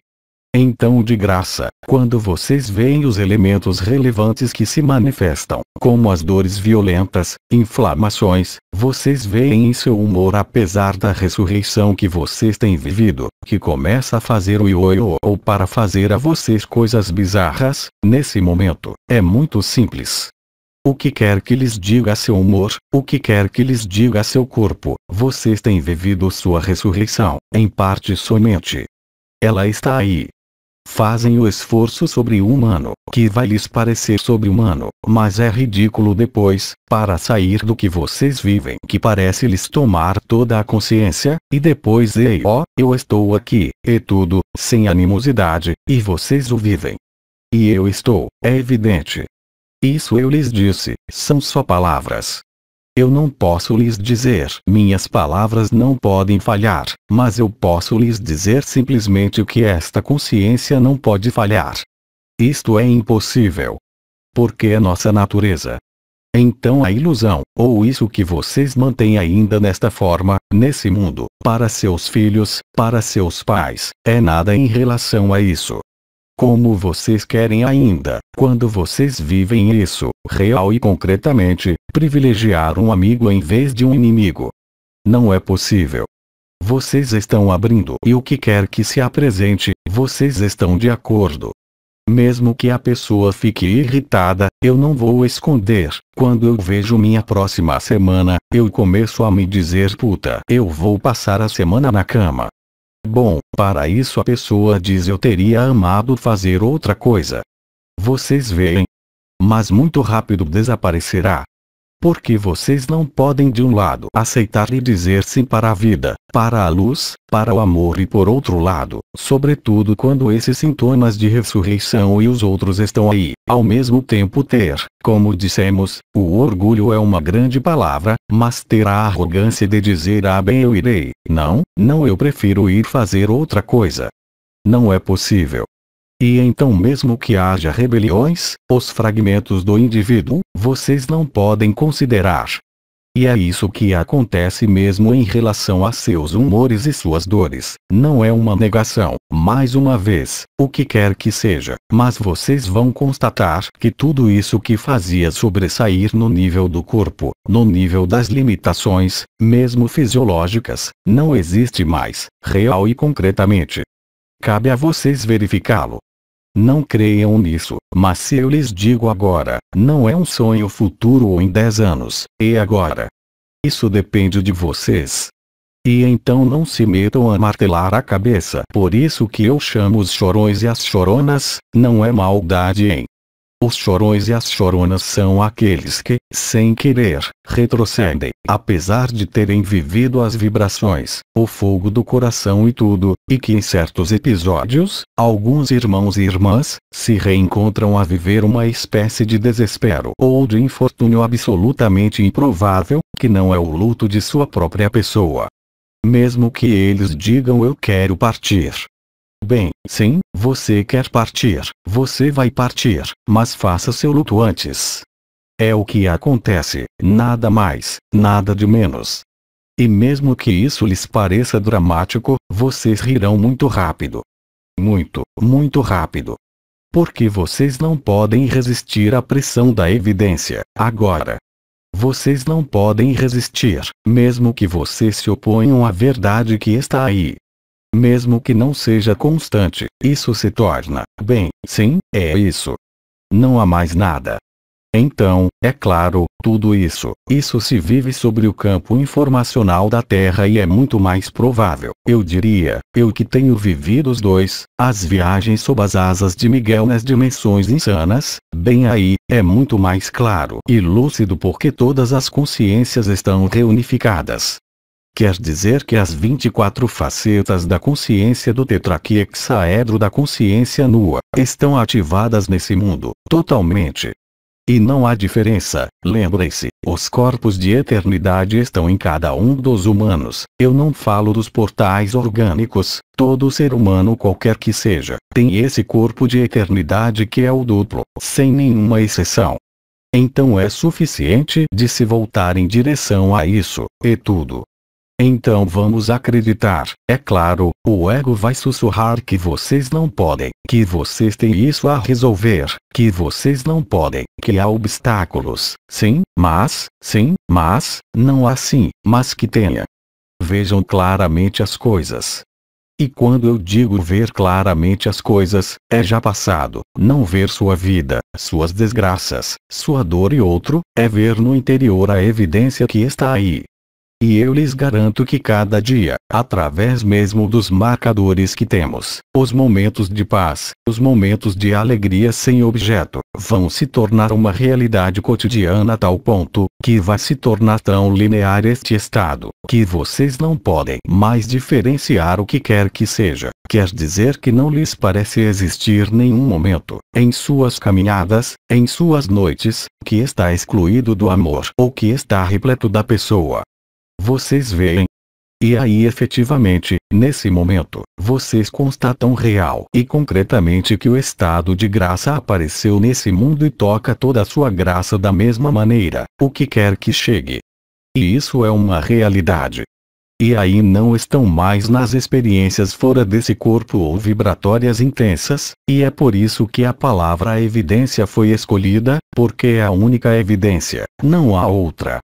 Então de graça, quando vocês veem os elementos relevantes que se manifestam, como as dores violentas, inflamações, vocês veem em seu humor apesar da ressurreição que vocês têm vivido, que começa a fazer o ioiô ou para fazer a vocês coisas bizarras, nesse momento, é muito simples, o que quer que lhes diga seu humor, o que quer que lhes diga seu corpo, vocês têm vivido sua ressurreição, em parte somente. Ela está aí. Fazem o esforço sobre-humano, que vai lhes parecer sobre-humano, mas é ridículo depois, para sair do que vocês vivem que parece lhes tomar toda a consciência, e depois ei ó, oh, eu estou aqui, e tudo, sem animosidade, e vocês o vivem. E eu estou, é evidente, isso eu lhes disse, são só palavras. Eu não posso lhes dizer, minhas palavras não podem falhar, mas eu posso lhes dizer simplesmente que esta consciência não pode falhar. Isto é impossível. Porque é nossa natureza. Então a ilusão, ou isso que vocês mantêm ainda nesta forma, nesse mundo, para seus filhos, para seus pais, é nada em relação a isso. Como vocês querem ainda, quando vocês vivem isso, real e concretamente, privilegiar um amigo em vez de um inimigo. Não é possível. Vocês estão abrindo e o que quer que se apresente, vocês estão de acordo. Mesmo que a pessoa fique irritada, eu não vou esconder. Quando eu vejo minha próxima semana, eu começo a me dizer puta, eu vou passar a semana na cama. Bom, para isso a pessoa diz eu teria amado fazer outra coisa. Vocês veem? Mas muito rápido desaparecerá. Porque vocês não podem de um lado aceitar e dizer sim para a vida, para a luz, para o amor e por outro lado, sobretudo quando esses sintomas de ressurreição e os outros estão aí, ao mesmo tempo ter, como dissemos, o orgulho é uma grande palavra, mas ter a arrogância de dizer ah bem eu irei, não, não eu prefiro ir fazer outra coisa. Não é possível. E então mesmo que haja rebeliões, os fragmentos do indivíduo, vocês não podem considerar. E é isso que acontece mesmo em relação a seus humores e suas dores. Não é uma negação, mais uma vez, o que quer que seja, mas vocês vão constatar que tudo isso que fazia sobressair no nível do corpo, no nível das limitações, mesmo fisiológicas, não existe mais, real e concretamente. Cabe a vocês verificá-lo. Não creiam nisso, mas se eu lhes digo agora, não é um sonho futuro ou em 10 anos, e é agora? Isso depende de vocês. E então não se metam a martelar a cabeça. Por isso que eu chamo os chorões e as choronas, não é maldade em os chorões e as choronas são aqueles que, sem querer, retrocedem, apesar de terem vivido as vibrações, o fogo do coração e tudo, e que em certos episódios, alguns irmãos e irmãs, se reencontram a viver uma espécie de desespero ou de infortúnio absolutamente improvável, que não é o luto de sua própria pessoa. Mesmo que eles digam eu quero partir, Bem, sim, você quer partir, você vai partir, mas faça seu luto antes. É o que acontece, nada mais, nada de menos. E mesmo que isso lhes pareça dramático, vocês rirão muito rápido. Muito, muito rápido. Porque vocês não podem resistir à pressão da evidência, agora. Vocês não podem resistir, mesmo que vocês se oponham à verdade que está aí, mesmo que não seja constante, isso se torna, bem, sim, é isso. Não há mais nada. Então, é claro, tudo isso, isso se vive sobre o campo informacional da Terra e é muito mais provável, eu diria, eu que tenho vivido os dois, as viagens sob as asas de Miguel nas dimensões insanas, bem aí, é muito mais claro e lúcido porque todas as consciências estão reunificadas, Quer dizer que as 24 facetas da consciência do tetraquiexaedro da consciência nua estão ativadas nesse mundo, totalmente. E não há diferença, lembrem-se, os corpos de eternidade estão em cada um dos humanos, eu não falo dos portais orgânicos, todo ser humano qualquer que seja, tem esse corpo de eternidade que é o duplo, sem nenhuma exceção. Então é suficiente de se voltar em direção a isso, e é tudo, então vamos acreditar. É claro, o ego vai sussurrar que vocês não podem, que vocês têm isso a resolver, que vocês não podem, que há obstáculos. Sim, mas, sim, mas, não há sim, mas que tenha. Vejam claramente as coisas. E quando eu digo ver claramente as coisas, é já passado, não ver sua vida, suas desgraças, sua dor e outro, é ver no interior a evidência que está aí, e eu lhes garanto que cada dia, através mesmo dos marcadores que temos, os momentos de paz, os momentos de alegria sem objeto, vão se tornar uma realidade cotidiana a tal ponto, que vai se tornar tão linear este estado, que vocês não podem mais diferenciar o que quer que seja. Quer dizer que não lhes parece existir nenhum momento, em suas caminhadas, em suas noites, que está excluído do amor ou que está repleto da pessoa vocês veem? E aí efetivamente, nesse momento, vocês constatam real e concretamente que o estado de graça apareceu nesse mundo e toca toda a sua graça da mesma maneira, o que quer que chegue. E isso é uma realidade. E aí não estão mais nas experiências fora desse corpo ou vibratórias intensas, e é por isso que a palavra evidência foi escolhida, porque é a única evidência, não há outra.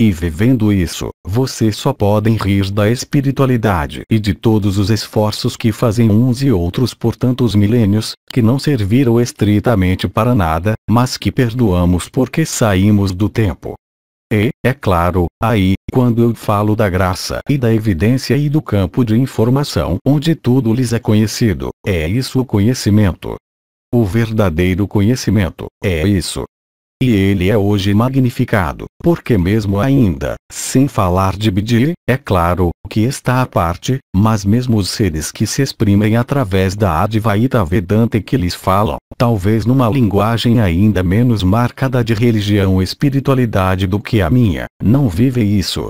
E vivendo isso, vocês só podem rir da espiritualidade e de todos os esforços que fazem uns e outros por tantos milênios, que não serviram estritamente para nada, mas que perdoamos porque saímos do tempo. E, é claro, aí, quando eu falo da graça e da evidência e do campo de informação onde tudo lhes é conhecido, é isso o conhecimento. O verdadeiro conhecimento, é isso, e ele é hoje magnificado, porque mesmo ainda, sem falar de Bidir, é claro, que está à parte, mas mesmo os seres que se exprimem através da Advaita Vedanta que lhes falam, talvez numa linguagem ainda menos marcada de religião ou espiritualidade do que a minha, não vivem isso.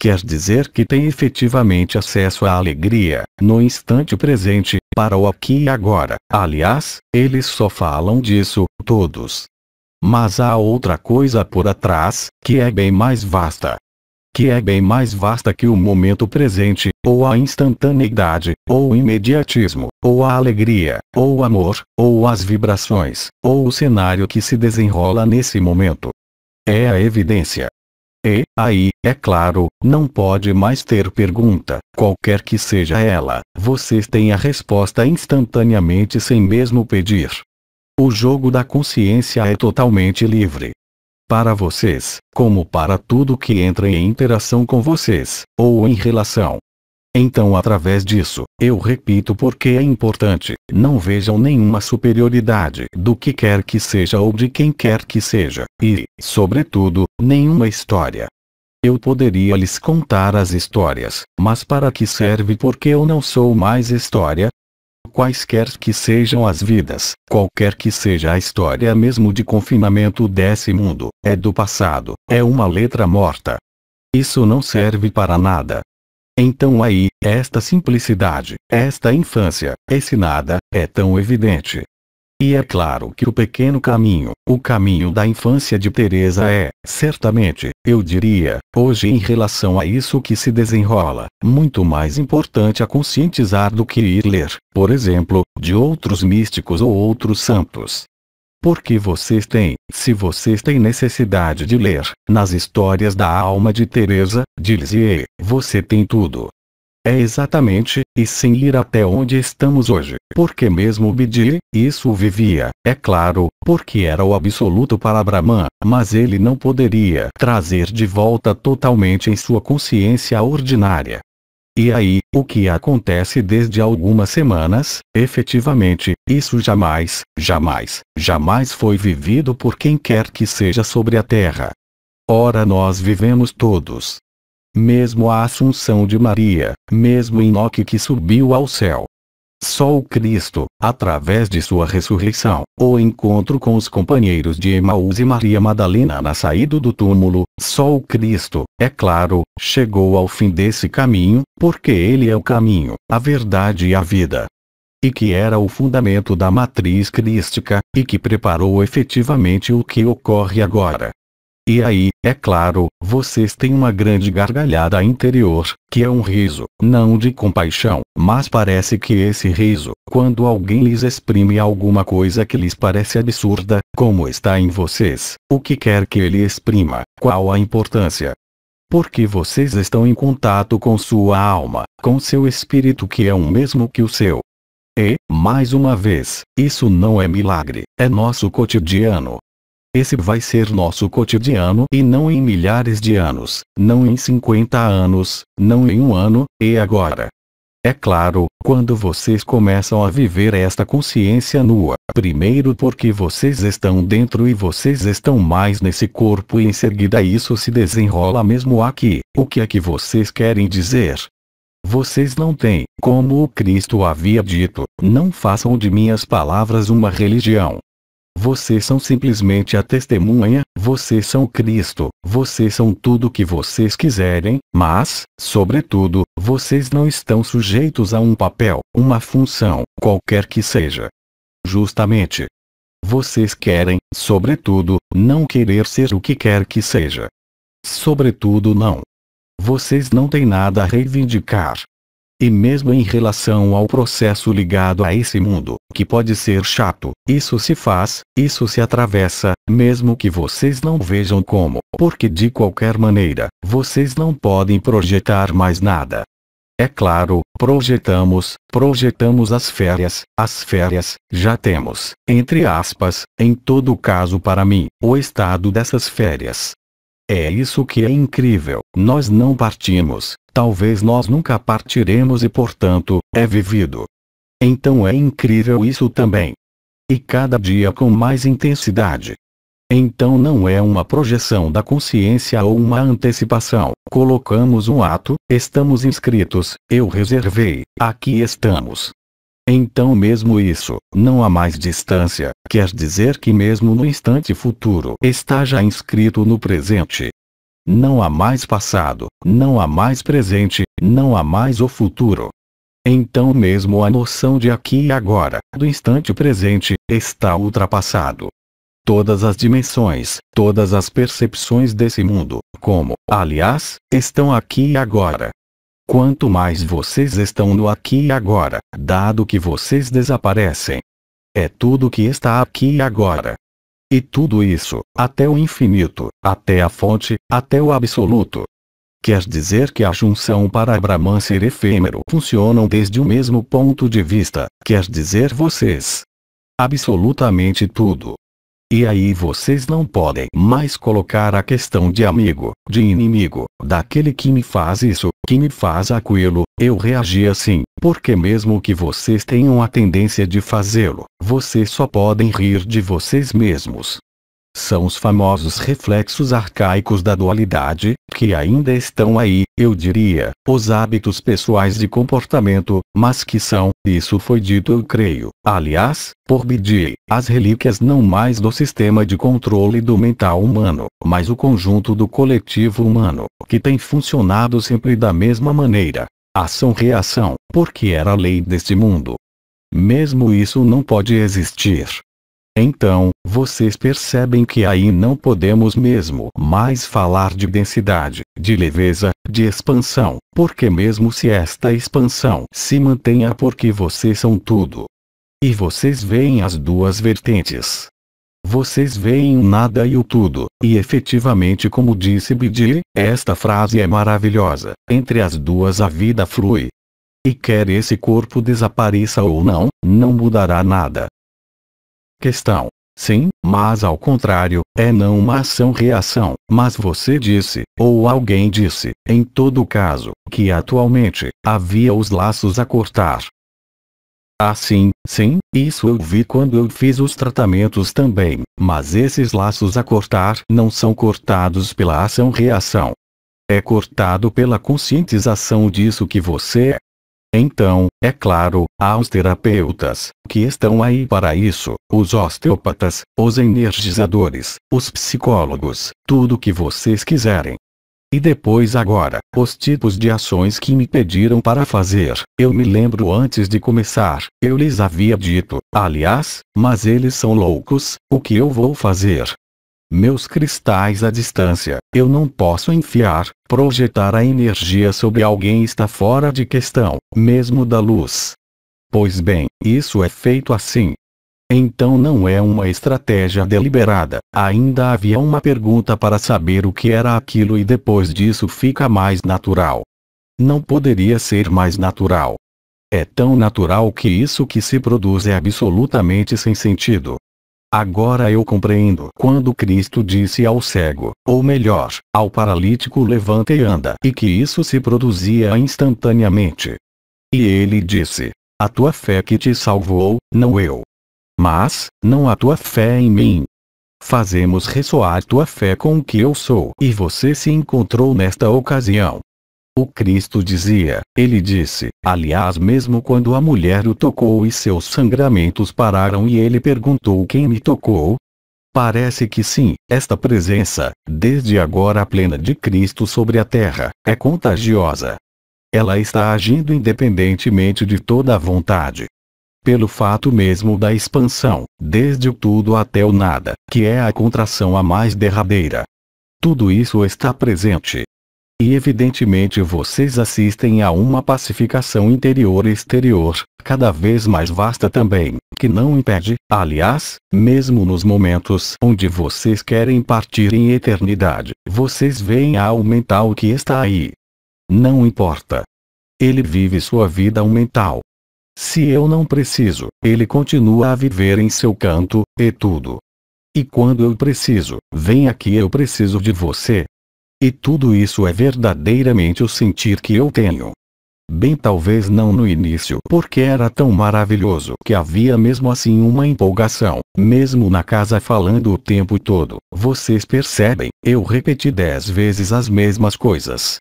Quer dizer que tem efetivamente acesso à alegria, no instante presente, para o aqui e agora. Aliás, eles só falam disso, todos, mas há outra coisa por atrás, que é bem mais vasta. Que é bem mais vasta que o momento presente, ou a instantaneidade, ou o imediatismo, ou a alegria, ou o amor, ou as vibrações, ou o cenário que se desenrola nesse momento. É a evidência. E, aí, é claro, não pode mais ter pergunta, qualquer que seja ela, vocês têm a resposta instantaneamente sem mesmo pedir. O jogo da consciência é totalmente livre. Para vocês, como para tudo que entra em interação com vocês, ou em relação. Então, através disso, eu repito porque é importante, não vejam nenhuma superioridade do que quer que seja ou de quem quer que seja, e, sobretudo, nenhuma história. Eu poderia lhes contar as histórias, mas para que serve porque eu não sou mais história? quaisquer que sejam as vidas, qualquer que seja a história mesmo de confinamento desse mundo, é do passado, é uma letra morta. Isso não serve para nada. Então aí, esta simplicidade, esta infância, esse nada, é tão evidente, e é claro que o pequeno caminho, o caminho da infância de Teresa é, certamente, eu diria, hoje em relação a isso que se desenrola, muito mais importante a conscientizar do que ir ler, por exemplo, de outros místicos ou outros santos. Porque vocês têm, se vocês têm necessidade de ler, nas histórias da alma de Teresa, dir lhe você tem tudo, é exatamente, e sem ir até onde estamos hoje. Porque mesmo Bidi, isso vivia, é claro, porque era o absoluto para Brahman, mas ele não poderia trazer de volta totalmente em sua consciência ordinária. E aí, o que acontece desde algumas semanas, efetivamente, isso jamais, jamais, jamais foi vivido por quem quer que seja sobre a Terra. Ora nós vivemos todos, mesmo a assunção de Maria, mesmo Enoque que subiu ao céu. Só o Cristo, através de sua ressurreição, o encontro com os companheiros de Emaús e Maria Madalena na saída do túmulo, só o Cristo, é claro, chegou ao fim desse caminho, porque ele é o caminho, a verdade e a vida. E que era o fundamento da matriz crística, e que preparou efetivamente o que ocorre agora, e aí, é claro, vocês têm uma grande gargalhada interior, que é um riso, não de compaixão, mas parece que esse riso, quando alguém lhes exprime alguma coisa que lhes parece absurda, como está em vocês, o que quer que ele exprima, qual a importância? Porque vocês estão em contato com sua alma, com seu espírito que é o mesmo que o seu. E, mais uma vez, isso não é milagre, é nosso cotidiano, esse vai ser nosso cotidiano e não em milhares de anos, não em 50 anos, não em um ano, e agora. É claro, quando vocês começam a viver esta consciência nua, primeiro porque vocês estão dentro e vocês estão mais nesse corpo e em seguida isso se desenrola mesmo aqui. O que é que vocês querem dizer? Vocês não têm, como o Cristo havia dito, não façam de minhas palavras uma religião, vocês são simplesmente a testemunha, vocês são Cristo, vocês são tudo o que vocês quiserem, mas, sobretudo, vocês não estão sujeitos a um papel, uma função, qualquer que seja. Justamente. Vocês querem, sobretudo, não querer ser o que quer que seja. Sobretudo não. Vocês não têm nada a reivindicar, e mesmo em relação ao processo ligado a esse mundo, que pode ser chato, isso se faz, isso se atravessa, mesmo que vocês não vejam como, porque de qualquer maneira, vocês não podem projetar mais nada. É claro, projetamos, projetamos as férias, as férias, já temos, entre aspas, em todo caso para mim, o estado dessas férias. É isso que é incrível, nós não partimos, talvez nós nunca partiremos e portanto, é vivido. Então é incrível isso também. E cada dia com mais intensidade. Então não é uma projeção da consciência ou uma antecipação. Colocamos um ato, estamos inscritos, eu reservei, aqui estamos. Então, mesmo isso, não há mais distância, quer dizer que, mesmo no instante futuro, está já inscrito no presente. Não há mais passado, não há mais presente, não há mais o futuro. Então mesmo a noção de aqui e agora, do instante presente, está ultrapassado. Todas as dimensões, todas as percepções desse mundo, como, aliás, estão aqui e agora. Quanto mais vocês estão no aqui e agora, dado que vocês desaparecem. É tudo que está aqui e agora, e tudo isso, até o infinito, até a fonte, até o absoluto. Quer dizer que a junção para Brahman ser efêmero funcionam desde o mesmo ponto de vista, quer dizer vocês. Absolutamente tudo, e aí vocês não podem mais colocar a questão de amigo, de inimigo, daquele que me faz isso, que me faz aquilo, eu reagi assim, porque mesmo que vocês tenham a tendência de fazê-lo, vocês só podem rir de vocês mesmos, são os famosos reflexos arcaicos da dualidade, que ainda estão aí, eu diria, os hábitos pessoais de comportamento, mas que são, isso foi dito eu creio, aliás, por Bidi, as relíquias não mais do sistema de controle do mental humano, mas o conjunto do coletivo humano, que tem funcionado sempre da mesma maneira. Ação-reação, porque era a lei deste mundo. Mesmo isso não pode existir, então, vocês percebem que aí não podemos mesmo mais falar de densidade, de leveza, de expansão, porque mesmo se esta expansão se mantenha é porque vocês são tudo. E vocês veem as duas vertentes. Vocês veem o nada e o tudo, e efetivamente como disse Bidil, esta frase é maravilhosa, entre as duas a vida flui. E quer esse corpo desapareça ou não, não mudará nada, questão. Sim, mas ao contrário, é não uma ação-reação, mas você disse, ou alguém disse, em todo caso, que atualmente, havia os laços a cortar. Ah sim, sim, isso eu vi quando eu fiz os tratamentos também, mas esses laços a cortar não são cortados pela ação-reação. É cortado pela conscientização disso que você é. Então, é claro, há os terapeutas, que estão aí para isso, os osteopatas, os energizadores, os psicólogos, tudo que vocês quiserem. E depois agora, os tipos de ações que me pediram para fazer, eu me lembro antes de começar, eu lhes havia dito, aliás, mas eles são loucos, o que eu vou fazer, meus cristais à distância. Eu não posso enfiar, projetar a energia sobre alguém está fora de questão, mesmo da luz. Pois bem, isso é feito assim. Então não é uma estratégia deliberada. Ainda havia uma pergunta para saber o que era aquilo e depois disso fica mais natural. Não poderia ser mais natural. É tão natural que isso que se produz é absolutamente sem sentido. Agora eu compreendo quando Cristo disse ao cego, ou melhor, ao paralítico levanta e anda, e que isso se produzia instantaneamente. E ele disse: A tua fé que te salvou, não eu. Mas, não a tua fé em mim. Fazemos ressoar tua fé com o que eu sou, e você se encontrou nesta ocasião. O Cristo dizia, ele disse, aliás mesmo quando a mulher o tocou e seus sangramentos pararam e ele perguntou quem me tocou, Parece que sim, esta presença, desde agora plena de Cristo sobre a terra, é contagiosa. Ela está agindo independentemente de toda a vontade. Pelo fato mesmo da expansão, desde o tudo até o nada, que é a contração a mais derradeira. Tudo isso está presente, e evidentemente vocês assistem a uma pacificação interior e exterior, cada vez mais vasta também, que não impede, aliás, mesmo nos momentos onde vocês querem partir em eternidade, vocês veem a alma mental que está aí. Não importa. Ele vive sua vida ao mental. Se eu não preciso, ele continua a viver em seu canto, e tudo. E quando eu preciso, vem aqui eu preciso de você, e tudo isso é verdadeiramente o sentir que eu tenho. Bem, talvez não no início, porque era tão maravilhoso que havia mesmo assim uma empolgação, mesmo na casa falando o tempo todo. Vocês percebem, eu repeti dez vezes as mesmas coisas.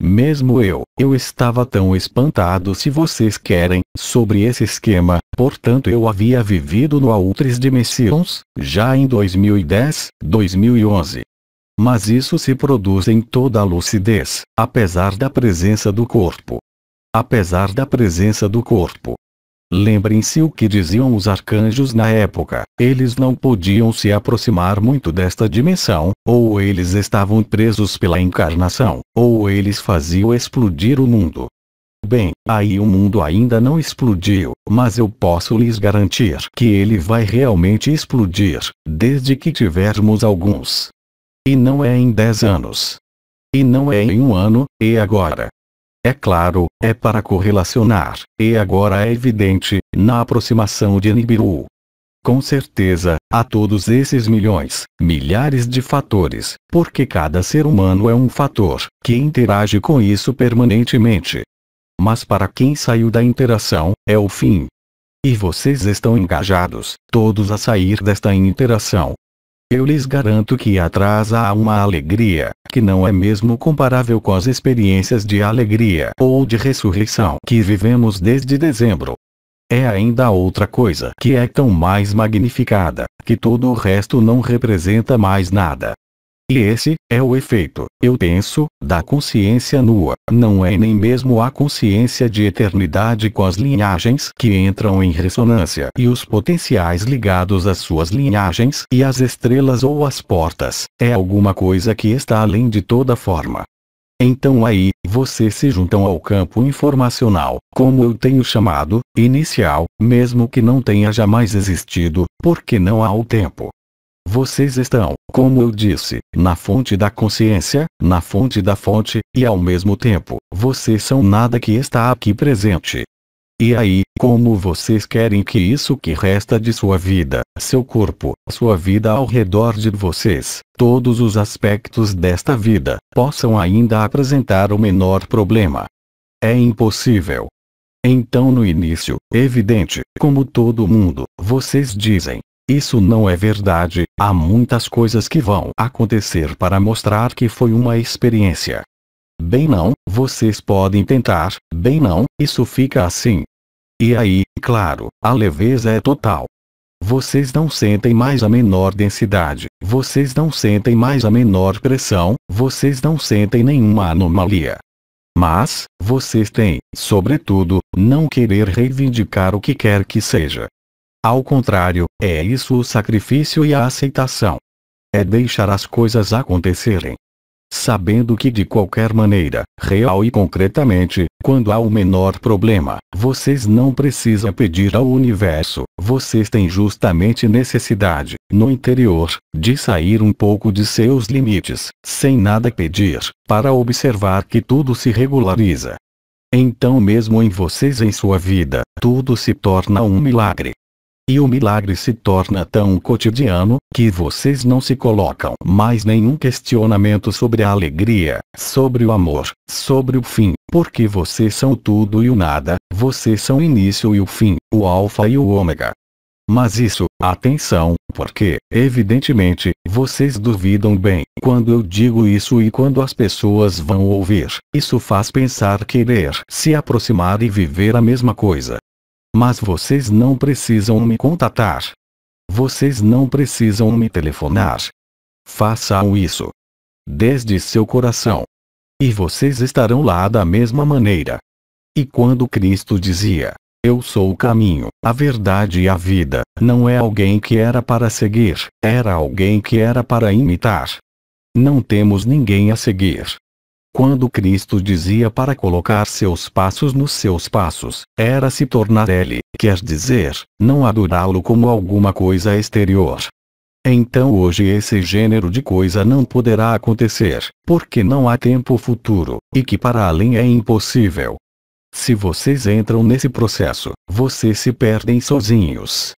Mesmo eu, eu estava tão espantado se vocês querem, sobre esse esquema, portanto eu havia vivido no Altres Dimensions, já em 2010, 2011, mas isso se produz em toda a lucidez, apesar da presença do corpo. Apesar da presença do corpo. Lembrem-se o que diziam os arcanjos na época: eles não podiam se aproximar muito desta dimensão, ou eles estavam presos pela encarnação, ou eles faziam explodir o mundo. Bem, aí o mundo ainda não explodiu, mas eu posso lhes garantir que ele vai realmente explodir, desde que tivermos alguns e não é em dez anos. E não é em um ano, e agora? É claro, é para correlacionar, e agora é evidente, na aproximação de Nibiru. Com certeza, há todos esses milhões, milhares de fatores, porque cada ser humano é um fator, que interage com isso permanentemente. Mas para quem saiu da interação, é o fim. E vocês estão engajados, todos a sair desta interação, eu lhes garanto que atrás há uma alegria, que não é mesmo comparável com as experiências de alegria ou de ressurreição que vivemos desde dezembro. É ainda outra coisa que é tão mais magnificada, que todo o resto não representa mais nada, e esse, é o efeito, eu penso, da consciência nua, não é nem mesmo a consciência de eternidade com as linhagens que entram em ressonância e os potenciais ligados às suas linhagens e às estrelas ou às portas, é alguma coisa que está além de toda forma. Então aí, vocês se juntam ao campo informacional, como eu tenho chamado, inicial, mesmo que não tenha jamais existido, porque não há o tempo, vocês estão, como eu disse, na fonte da consciência, na fonte da fonte, e ao mesmo tempo, vocês são nada que está aqui presente. E aí, como vocês querem que isso que resta de sua vida, seu corpo, sua vida ao redor de vocês, todos os aspectos desta vida, possam ainda apresentar o menor problema? É impossível. Então no início, evidente, como todo mundo, vocês dizem, isso não é verdade, há muitas coisas que vão acontecer para mostrar que foi uma experiência. Bem não, vocês podem tentar, bem não, isso fica assim. E aí, claro, a leveza é total. Vocês não sentem mais a menor densidade, vocês não sentem mais a menor pressão, vocês não sentem nenhuma anomalia. Mas, vocês têm, sobretudo, não querer reivindicar o que quer que seja, ao contrário, é isso o sacrifício e a aceitação. É deixar as coisas acontecerem. Sabendo que de qualquer maneira, real e concretamente, quando há o menor problema, vocês não precisam pedir ao universo, vocês têm justamente necessidade, no interior, de sair um pouco de seus limites, sem nada pedir, para observar que tudo se regulariza. Então, mesmo em vocês em sua vida, tudo se torna um milagre. E o milagre se torna tão cotidiano, que vocês não se colocam mais nenhum questionamento sobre a alegria, sobre o amor, sobre o fim, porque vocês são o tudo e o nada, vocês são o início e o fim, o alfa e o ômega. Mas isso, atenção, porque, evidentemente, vocês duvidam bem quando eu digo isso e quando as pessoas vão ouvir, isso faz pensar querer se aproximar e viver a mesma coisa, mas vocês não precisam me contatar. Vocês não precisam me telefonar. Façam isso. Desde seu coração. E vocês estarão lá da mesma maneira. E quando Cristo dizia: Eu sou o caminho, a verdade e a vida, não é alguém que era para seguir, era alguém que era para imitar. Não temos ninguém a seguir, quando Cristo dizia para colocar seus passos nos seus passos, era se tornar Ele, quer dizer, não adorá-lo como alguma coisa exterior. Então hoje esse gênero de coisa não poderá acontecer, porque não há tempo futuro, e que para além é impossível. Se vocês entram nesse processo, vocês se perdem sozinhos.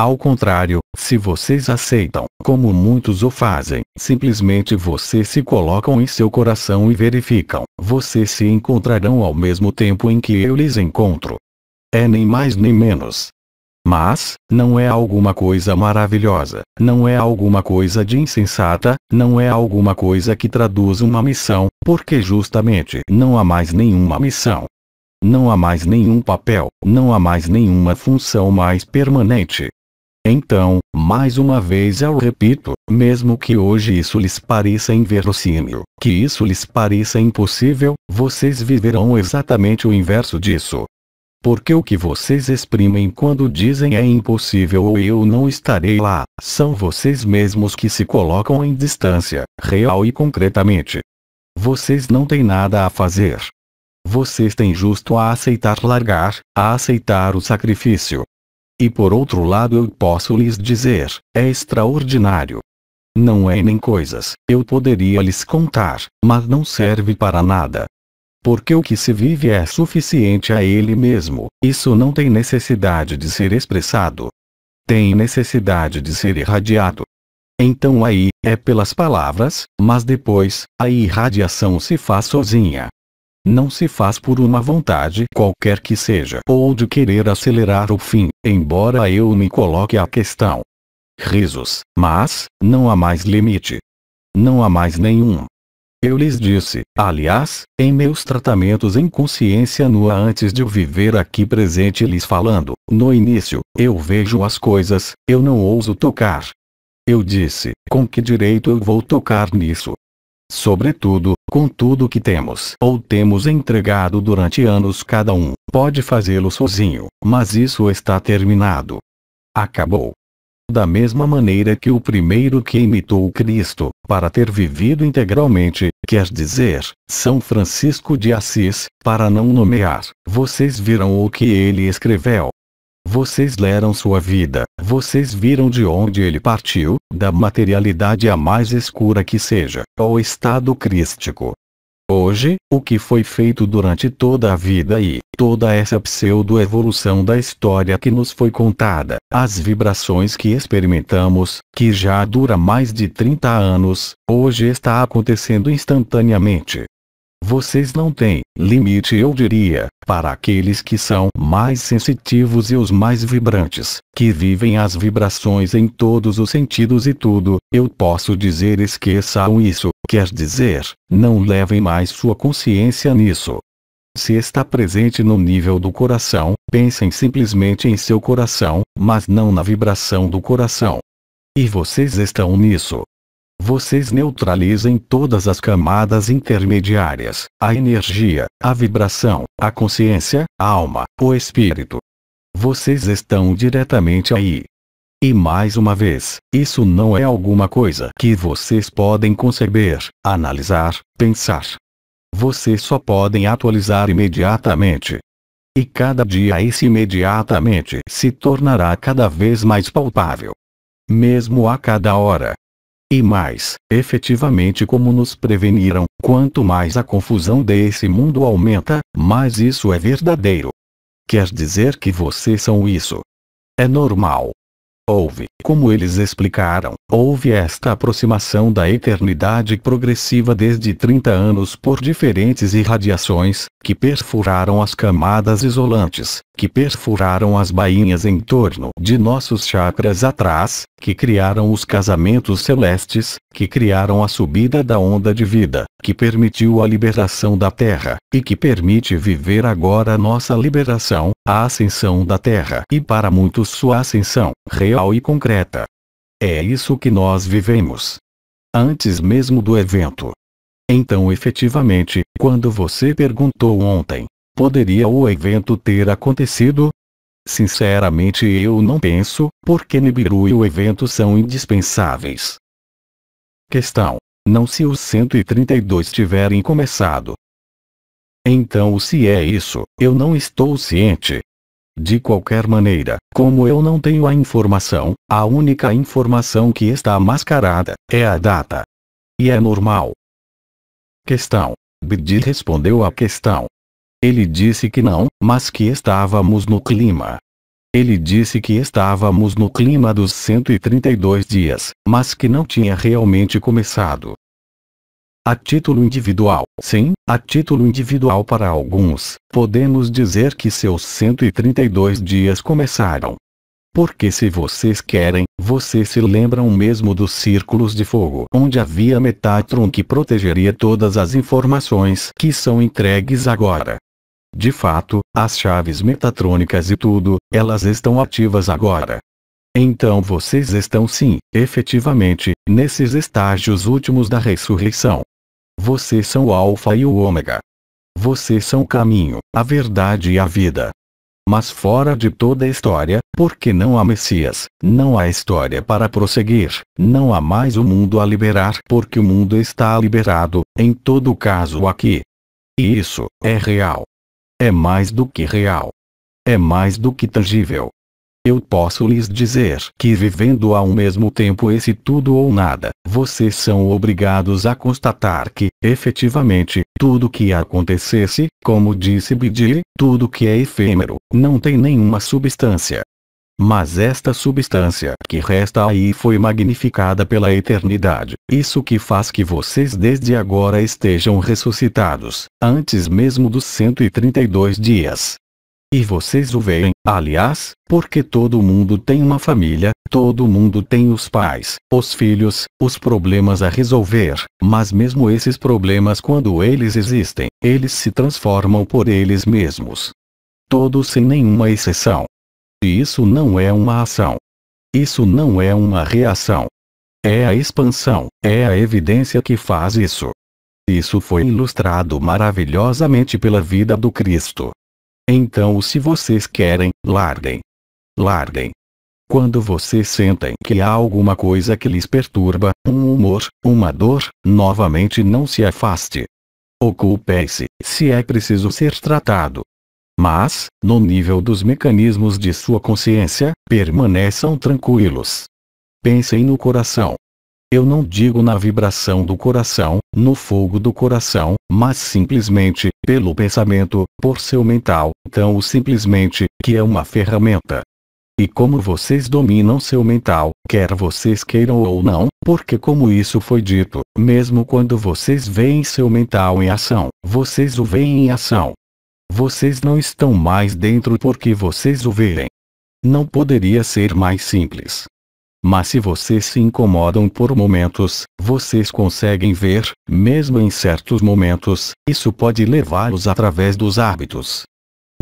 Ao contrário, se vocês aceitam, como muitos o fazem, simplesmente vocês se colocam em seu coração e verificam, vocês se encontrarão ao mesmo tempo em que eu lhes encontro. É nem mais nem menos. Mas, não é alguma coisa maravilhosa, não é alguma coisa de insensata, não é alguma coisa que traduz uma missão, porque justamente não há mais nenhuma missão. Não há mais nenhum papel, não há mais nenhuma função mais permanente, então, mais uma vez eu repito, mesmo que hoje isso lhes pareça inverossímil, que isso lhes pareça impossível, vocês viverão exatamente o inverso disso. Porque o que vocês exprimem quando dizem é impossível ou eu não estarei lá, são vocês mesmos que se colocam em distância, real e concretamente. Vocês não têm nada a fazer. Vocês têm justo a aceitar largar, a aceitar o sacrifício, e por outro lado eu posso lhes dizer, é extraordinário. Não é nem coisas, eu poderia lhes contar, mas não serve para nada. Porque o que se vive é suficiente a ele mesmo, isso não tem necessidade de ser expressado. Tem necessidade de ser irradiado. Então aí, é pelas palavras, mas depois, a irradiação se faz sozinha, não se faz por uma vontade qualquer que seja ou de querer acelerar o fim, embora eu me coloque a questão. Risos, mas, não há mais limite. Não há mais nenhum. Eu lhes disse, aliás, em meus tratamentos em consciência nua antes de viver aqui presente lhes falando, no início, eu vejo as coisas, eu não ouso tocar. Eu disse, com que direito eu vou tocar nisso? Sobretudo, com tudo que temos ou temos entregado durante anos cada um, pode fazê-lo sozinho, mas isso está terminado. Acabou. Da mesma maneira que o primeiro que imitou Cristo, para ter vivido integralmente, quer dizer, São Francisco de Assis, para não nomear, vocês viram o que ele escreveu, vocês leram sua vida, vocês viram de onde ele partiu, da materialidade a mais escura que seja, ao estado crístico. Hoje, o que foi feito durante toda a vida e toda essa pseudo-evolução da história que nos foi contada, as vibrações que experimentamos, que já dura mais de 30 anos, hoje está acontecendo instantaneamente, vocês não têm limite, eu diria, para aqueles que são mais sensitivos e os mais vibrantes, que vivem as vibrações em todos os sentidos e tudo. Eu posso dizer esqueçam isso, quer dizer, não levem mais sua consciência nisso. Se está presente no nível do coração, pensem simplesmente em seu coração, mas não na vibração do coração. E vocês estão nisso. Vocês neutralizem todas as camadas intermediárias, a energia, a vibração, a consciência, a alma, o espírito. Vocês estão diretamente aí. E mais uma vez, isso não é alguma coisa que vocês podem conceber, analisar, pensar. Vocês só podem atualizar imediatamente. E cada dia esse imediatamente se tornará cada vez mais palpável. Mesmo a cada hora, e mais, efetivamente como nos preveniram, quanto mais a confusão desse mundo aumenta, mais isso é verdadeiro. Quer dizer que vocês são isso. É normal, Houve, como eles explicaram, houve esta aproximação da eternidade progressiva desde 30 anos por diferentes irradiações, que perfuraram as camadas isolantes, que perfuraram as bainhas em torno de nossos chakras atrás, que criaram os casamentos celestes, que criaram a subida da onda de vida, que permitiu a liberação da Terra, e que permite viver agora nossa liberação, a ascensão da Terra e para muitos sua ascensão, real e concreta. É isso que nós vivemos. Antes mesmo do evento. Então efetivamente, quando você perguntou ontem, poderia o evento ter acontecido? Sinceramente eu não penso, porque Nibiru e o evento são indispensáveis. Questão. Não se os 132 tiverem começado, então se é isso, eu não estou ciente. De qualquer maneira, como eu não tenho a informação, a única informação que está mascarada é a data. E é normal. Questão. Bidi respondeu à questão. Ele disse que não, mas que estávamos no clima. Ele disse que estávamos no clima dos 132 dias, mas que não tinha realmente começado a título individual. Sim, a título individual para alguns, podemos dizer que seus 132 dias começaram. Porque se vocês querem, vocês se lembram mesmo dos círculos de fogo onde havia Metatron que protegeria todas as informações que são entregues agora. De fato, as chaves metatrônicas e tudo, elas estão ativas agora. Então vocês estão sim, efetivamente, nesses estágios últimos da ressurreição. Vocês são o Alfa e o Ômega. Vocês são o caminho, a verdade e a vida. Mas fora de toda a história, porque não há Messias, não há história para prosseguir, não há mais o mundo a liberar, porque o mundo está liberado, em todo caso aqui. E isso é real. É mais do que real. É mais do que tangível. Eu posso lhes dizer que vivendo ao mesmo tempo esse tudo ou nada, vocês são obrigados a constatar que, efetivamente, tudo que acontecesse, como disse Bidiri, tudo que é efêmero, não tem nenhuma substância. Mas esta substância que resta aí foi magnificada pela eternidade, isso que faz que vocês desde agora estejam ressuscitados, antes mesmo dos 132 dias, e vocês o veem, aliás, porque todo mundo tem uma família, todo mundo tem os pais, os filhos, os problemas a resolver, mas mesmo esses problemas quando eles existem, eles se transformam por eles mesmos. Todos sem nenhuma exceção. E isso não é uma ação. Isso não é uma reação. É a expansão, é a evidência que faz isso. Isso foi ilustrado maravilhosamente pela vida do Cristo. Então se vocês querem, larguem. Larguem. Quando vocês sentem que há alguma coisa que lhes perturba, um humor, uma dor, novamente não se afaste. Ocupe-se, se é preciso ser tratado. Mas, no nível dos mecanismos de sua consciência, permaneçam tranquilos. Pensem no coração. Eu não digo na vibração do coração, no fogo do coração, mas simplesmente, pelo pensamento, por seu mental, tão simplesmente, que é uma ferramenta. E como vocês dominam seu mental, quer vocês queiram ou não, porque como isso foi dito, mesmo quando vocês veem seu mental em ação, vocês o veem em ação. Vocês não estão mais dentro porque vocês o veem. Não poderia ser mais simples. Mas se vocês se incomodam por momentos, vocês conseguem ver, mesmo em certos momentos, isso pode levá-los através dos hábitos.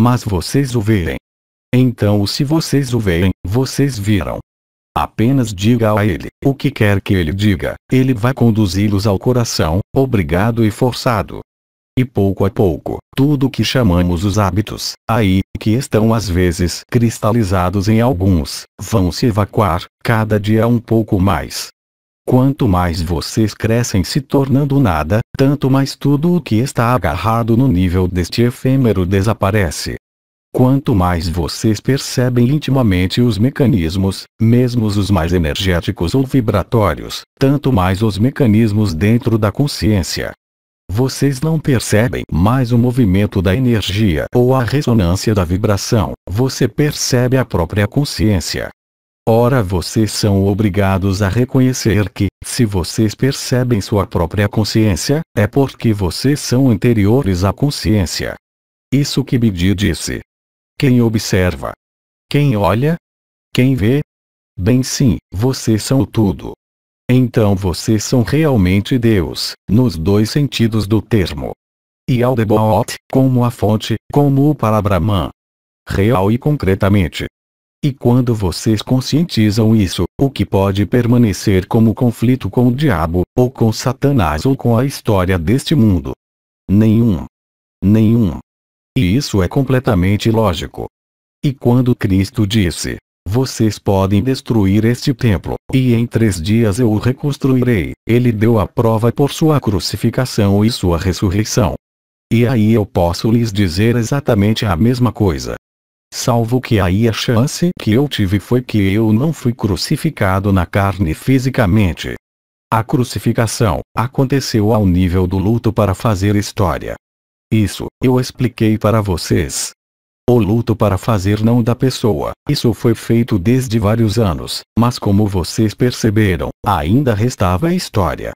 Mas vocês o verem. Então, se vocês o verem, vocês viram. Apenas diga a ele o que quer que ele diga, ele vai conduzi-los ao coração, obrigado e forçado. E pouco a pouco, tudo que chamamos os hábitos, aí, que estão às vezes cristalizados em alguns, vão se evacuar, cada dia um pouco mais. Quanto mais vocês crescem se tornando nada, tanto mais tudo o que está agarrado no nível deste efêmero desaparece. Quanto mais vocês percebem intimamente os mecanismos, mesmo os mais energéticos ou vibratórios, tanto mais os mecanismos dentro da consciência, vocês não percebem mais o movimento da energia ou a ressonância da vibração, você percebe a própria consciência. Ora, vocês são obrigados a reconhecer que, se vocês percebem sua própria consciência, é porque vocês são anteriores à consciência. Isso que Bidi disse. Quem observa? Quem olha? Quem vê? Bem sim, vocês são o tudo. Então vocês são realmente Deus, nos dois sentidos do termo. E Aldebaoth, como a fonte, como o para Brahman. Real e concretamente. E quando vocês conscientizam isso, o que pode permanecer como conflito com o diabo, ou com Satanás ou com a história deste mundo? Nenhum. Nenhum. E isso é completamente lógico. E quando Cristo disse, vocês podem destruir este templo, e em três dias eu o reconstruirei. Ele deu a prova por sua crucificação e sua ressurreição. E aí eu posso lhes dizer exatamente a mesma coisa. Salvo que aí a chance que eu tive foi que eu não fui crucificado na carne fisicamente. A crucificação aconteceu ao nível do luto para fazer história. Isso eu expliquei para vocês. O luto para fazer não da pessoa. Isso foi feito desde vários anos, mas como vocês perceberam, ainda restava a história.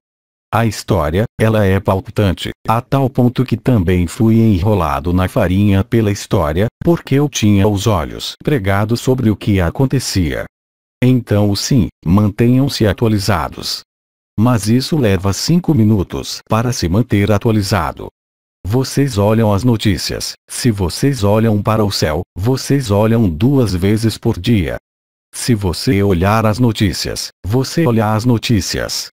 A história, ela é palpitante, a tal ponto que também fui enrolado na farinha pela história, porque eu tinha os olhos pregados sobre o que acontecia. Então sim, mantenham-se atualizados. Mas isso leva 5 minutos para se manter atualizado. Vocês olham as notícias. Se vocês olham para o céu, vocês olham duas vezes por dia. Se você olhar as notícias, você olha as notícias.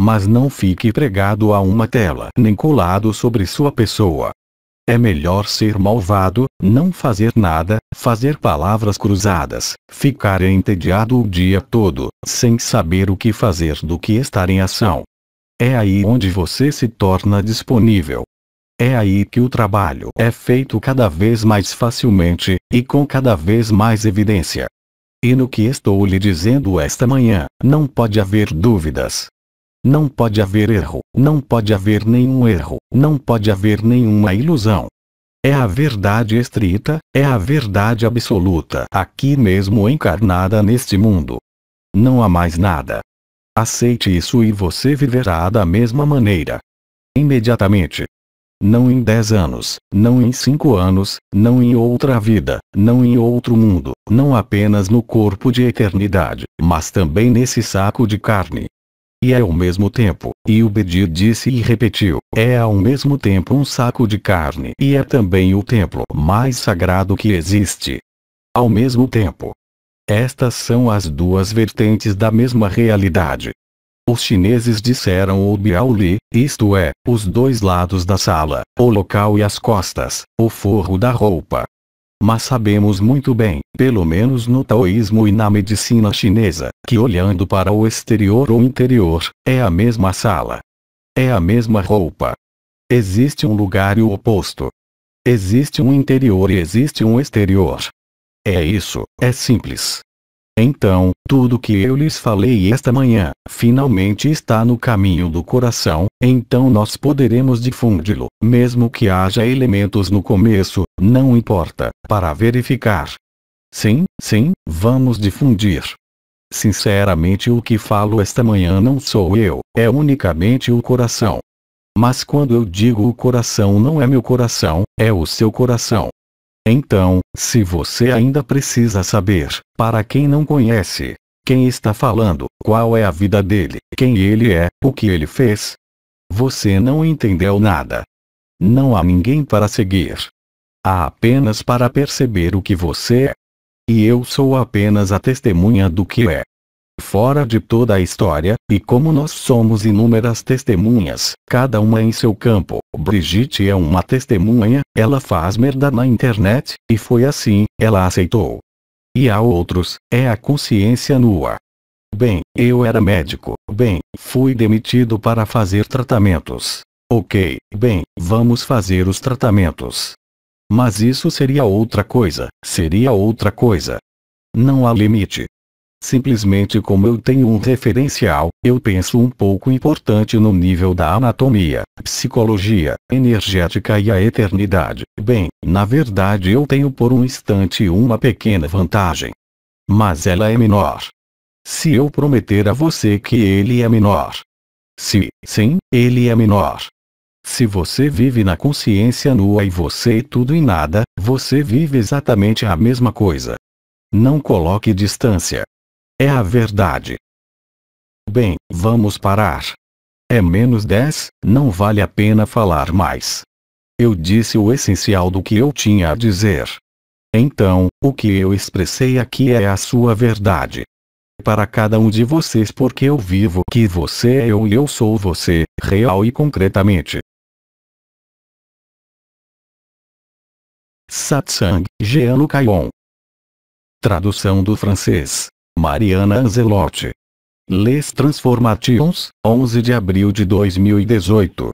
Mas não fique pregado a uma tela nem colado sobre sua pessoa. É melhor ser malvado, não fazer nada, fazer palavras cruzadas, ficar entediado o dia todo, sem saber o que fazer do que estar em ação. É aí onde você se torna disponível, é aí que o trabalho é feito cada vez mais facilmente, e com cada vez mais evidência. E no que estou lhe dizendo esta manhã, não pode haver dúvidas. Não pode haver erro, não pode haver nenhum erro, não pode haver nenhuma ilusão. É a verdade estrita, é a verdade absoluta aqui mesmo encarnada neste mundo. Não há mais nada. Aceite isso e você viverá da mesma maneira. Imediatamente, não em dez anos, não em cinco anos, não em outra vida, não em outro mundo, não apenas no corpo de eternidade, mas também nesse saco de carne. E é ao mesmo tempo, e o Bedir disse e repetiu, é ao mesmo tempo um saco de carne e é também o templo mais sagrado que existe. Ao mesmo tempo. Estas são as duas vertentes da mesma realidade, os chineses disseram o biao li, isto é, os dois lados da sala, o local e as costas, o forro da roupa. Mas sabemos muito bem, pelo menos no taoísmo e na medicina chinesa, que olhando para o exterior ou interior, é a mesma sala. É a mesma roupa. Existe um lugar e o oposto. Existe um interior e existe um exterior. É isso, é simples. Então, tudo que eu lhes falei esta manhã, finalmente está no caminho do coração, então nós poderemos difundi-lo, mesmo que haja elementos no começo, não importa, para verificar. Sim, sim, vamos difundir. Sinceramente, o que falo esta manhã não sou eu, é unicamente o coração. Mas quando eu digo o coração não é meu coração, é o seu coração. Então, se você ainda precisa saber, para quem não conhece, quem está falando, qual é a vida dele, quem ele é, o que ele fez, você não entendeu nada. Não há ninguém para seguir. Há apenas para perceber o que você é. E eu sou apenas a testemunha do que é fora de toda a história, e como nós somos inúmeras testemunhas, cada uma em seu campo. Brigitte é uma testemunha, ela faz merda na internet, e foi assim, ela aceitou. E há outros, é a consciência nua. Bem, eu era médico, bem, fui demitido para fazer tratamentos. Ok, bem, vamos fazer os tratamentos. Mas isso seria outra coisa, seria outra coisa. Não há limite, Simplesmente como eu tenho um referencial, eu penso um pouco importante no nível da anatomia, psicologia, energética e a eternidade. Bem, na verdade eu tenho por um instante uma pequena vantagem. Mas ela é menor. Se eu prometer a você que ele é menor. Se, sim, ele é menor. Se você vive na consciência nua e você e tudo e nada, você vive exatamente a mesma coisa. Não coloque distância, é a verdade. Bem, vamos parar. É menos 10, não vale a pena falar mais. Eu disse o essencial do que eu tinha a dizer. Então, o que eu expressei aqui é a sua verdade. Para cada um de vocês, porque eu vivo que você é eu e eu sou você, real e concretamente. Satsang, Jean Caillon. Tradução do francês. Mariana Anzelotti. Les Transformations, 11 de abril de 2018.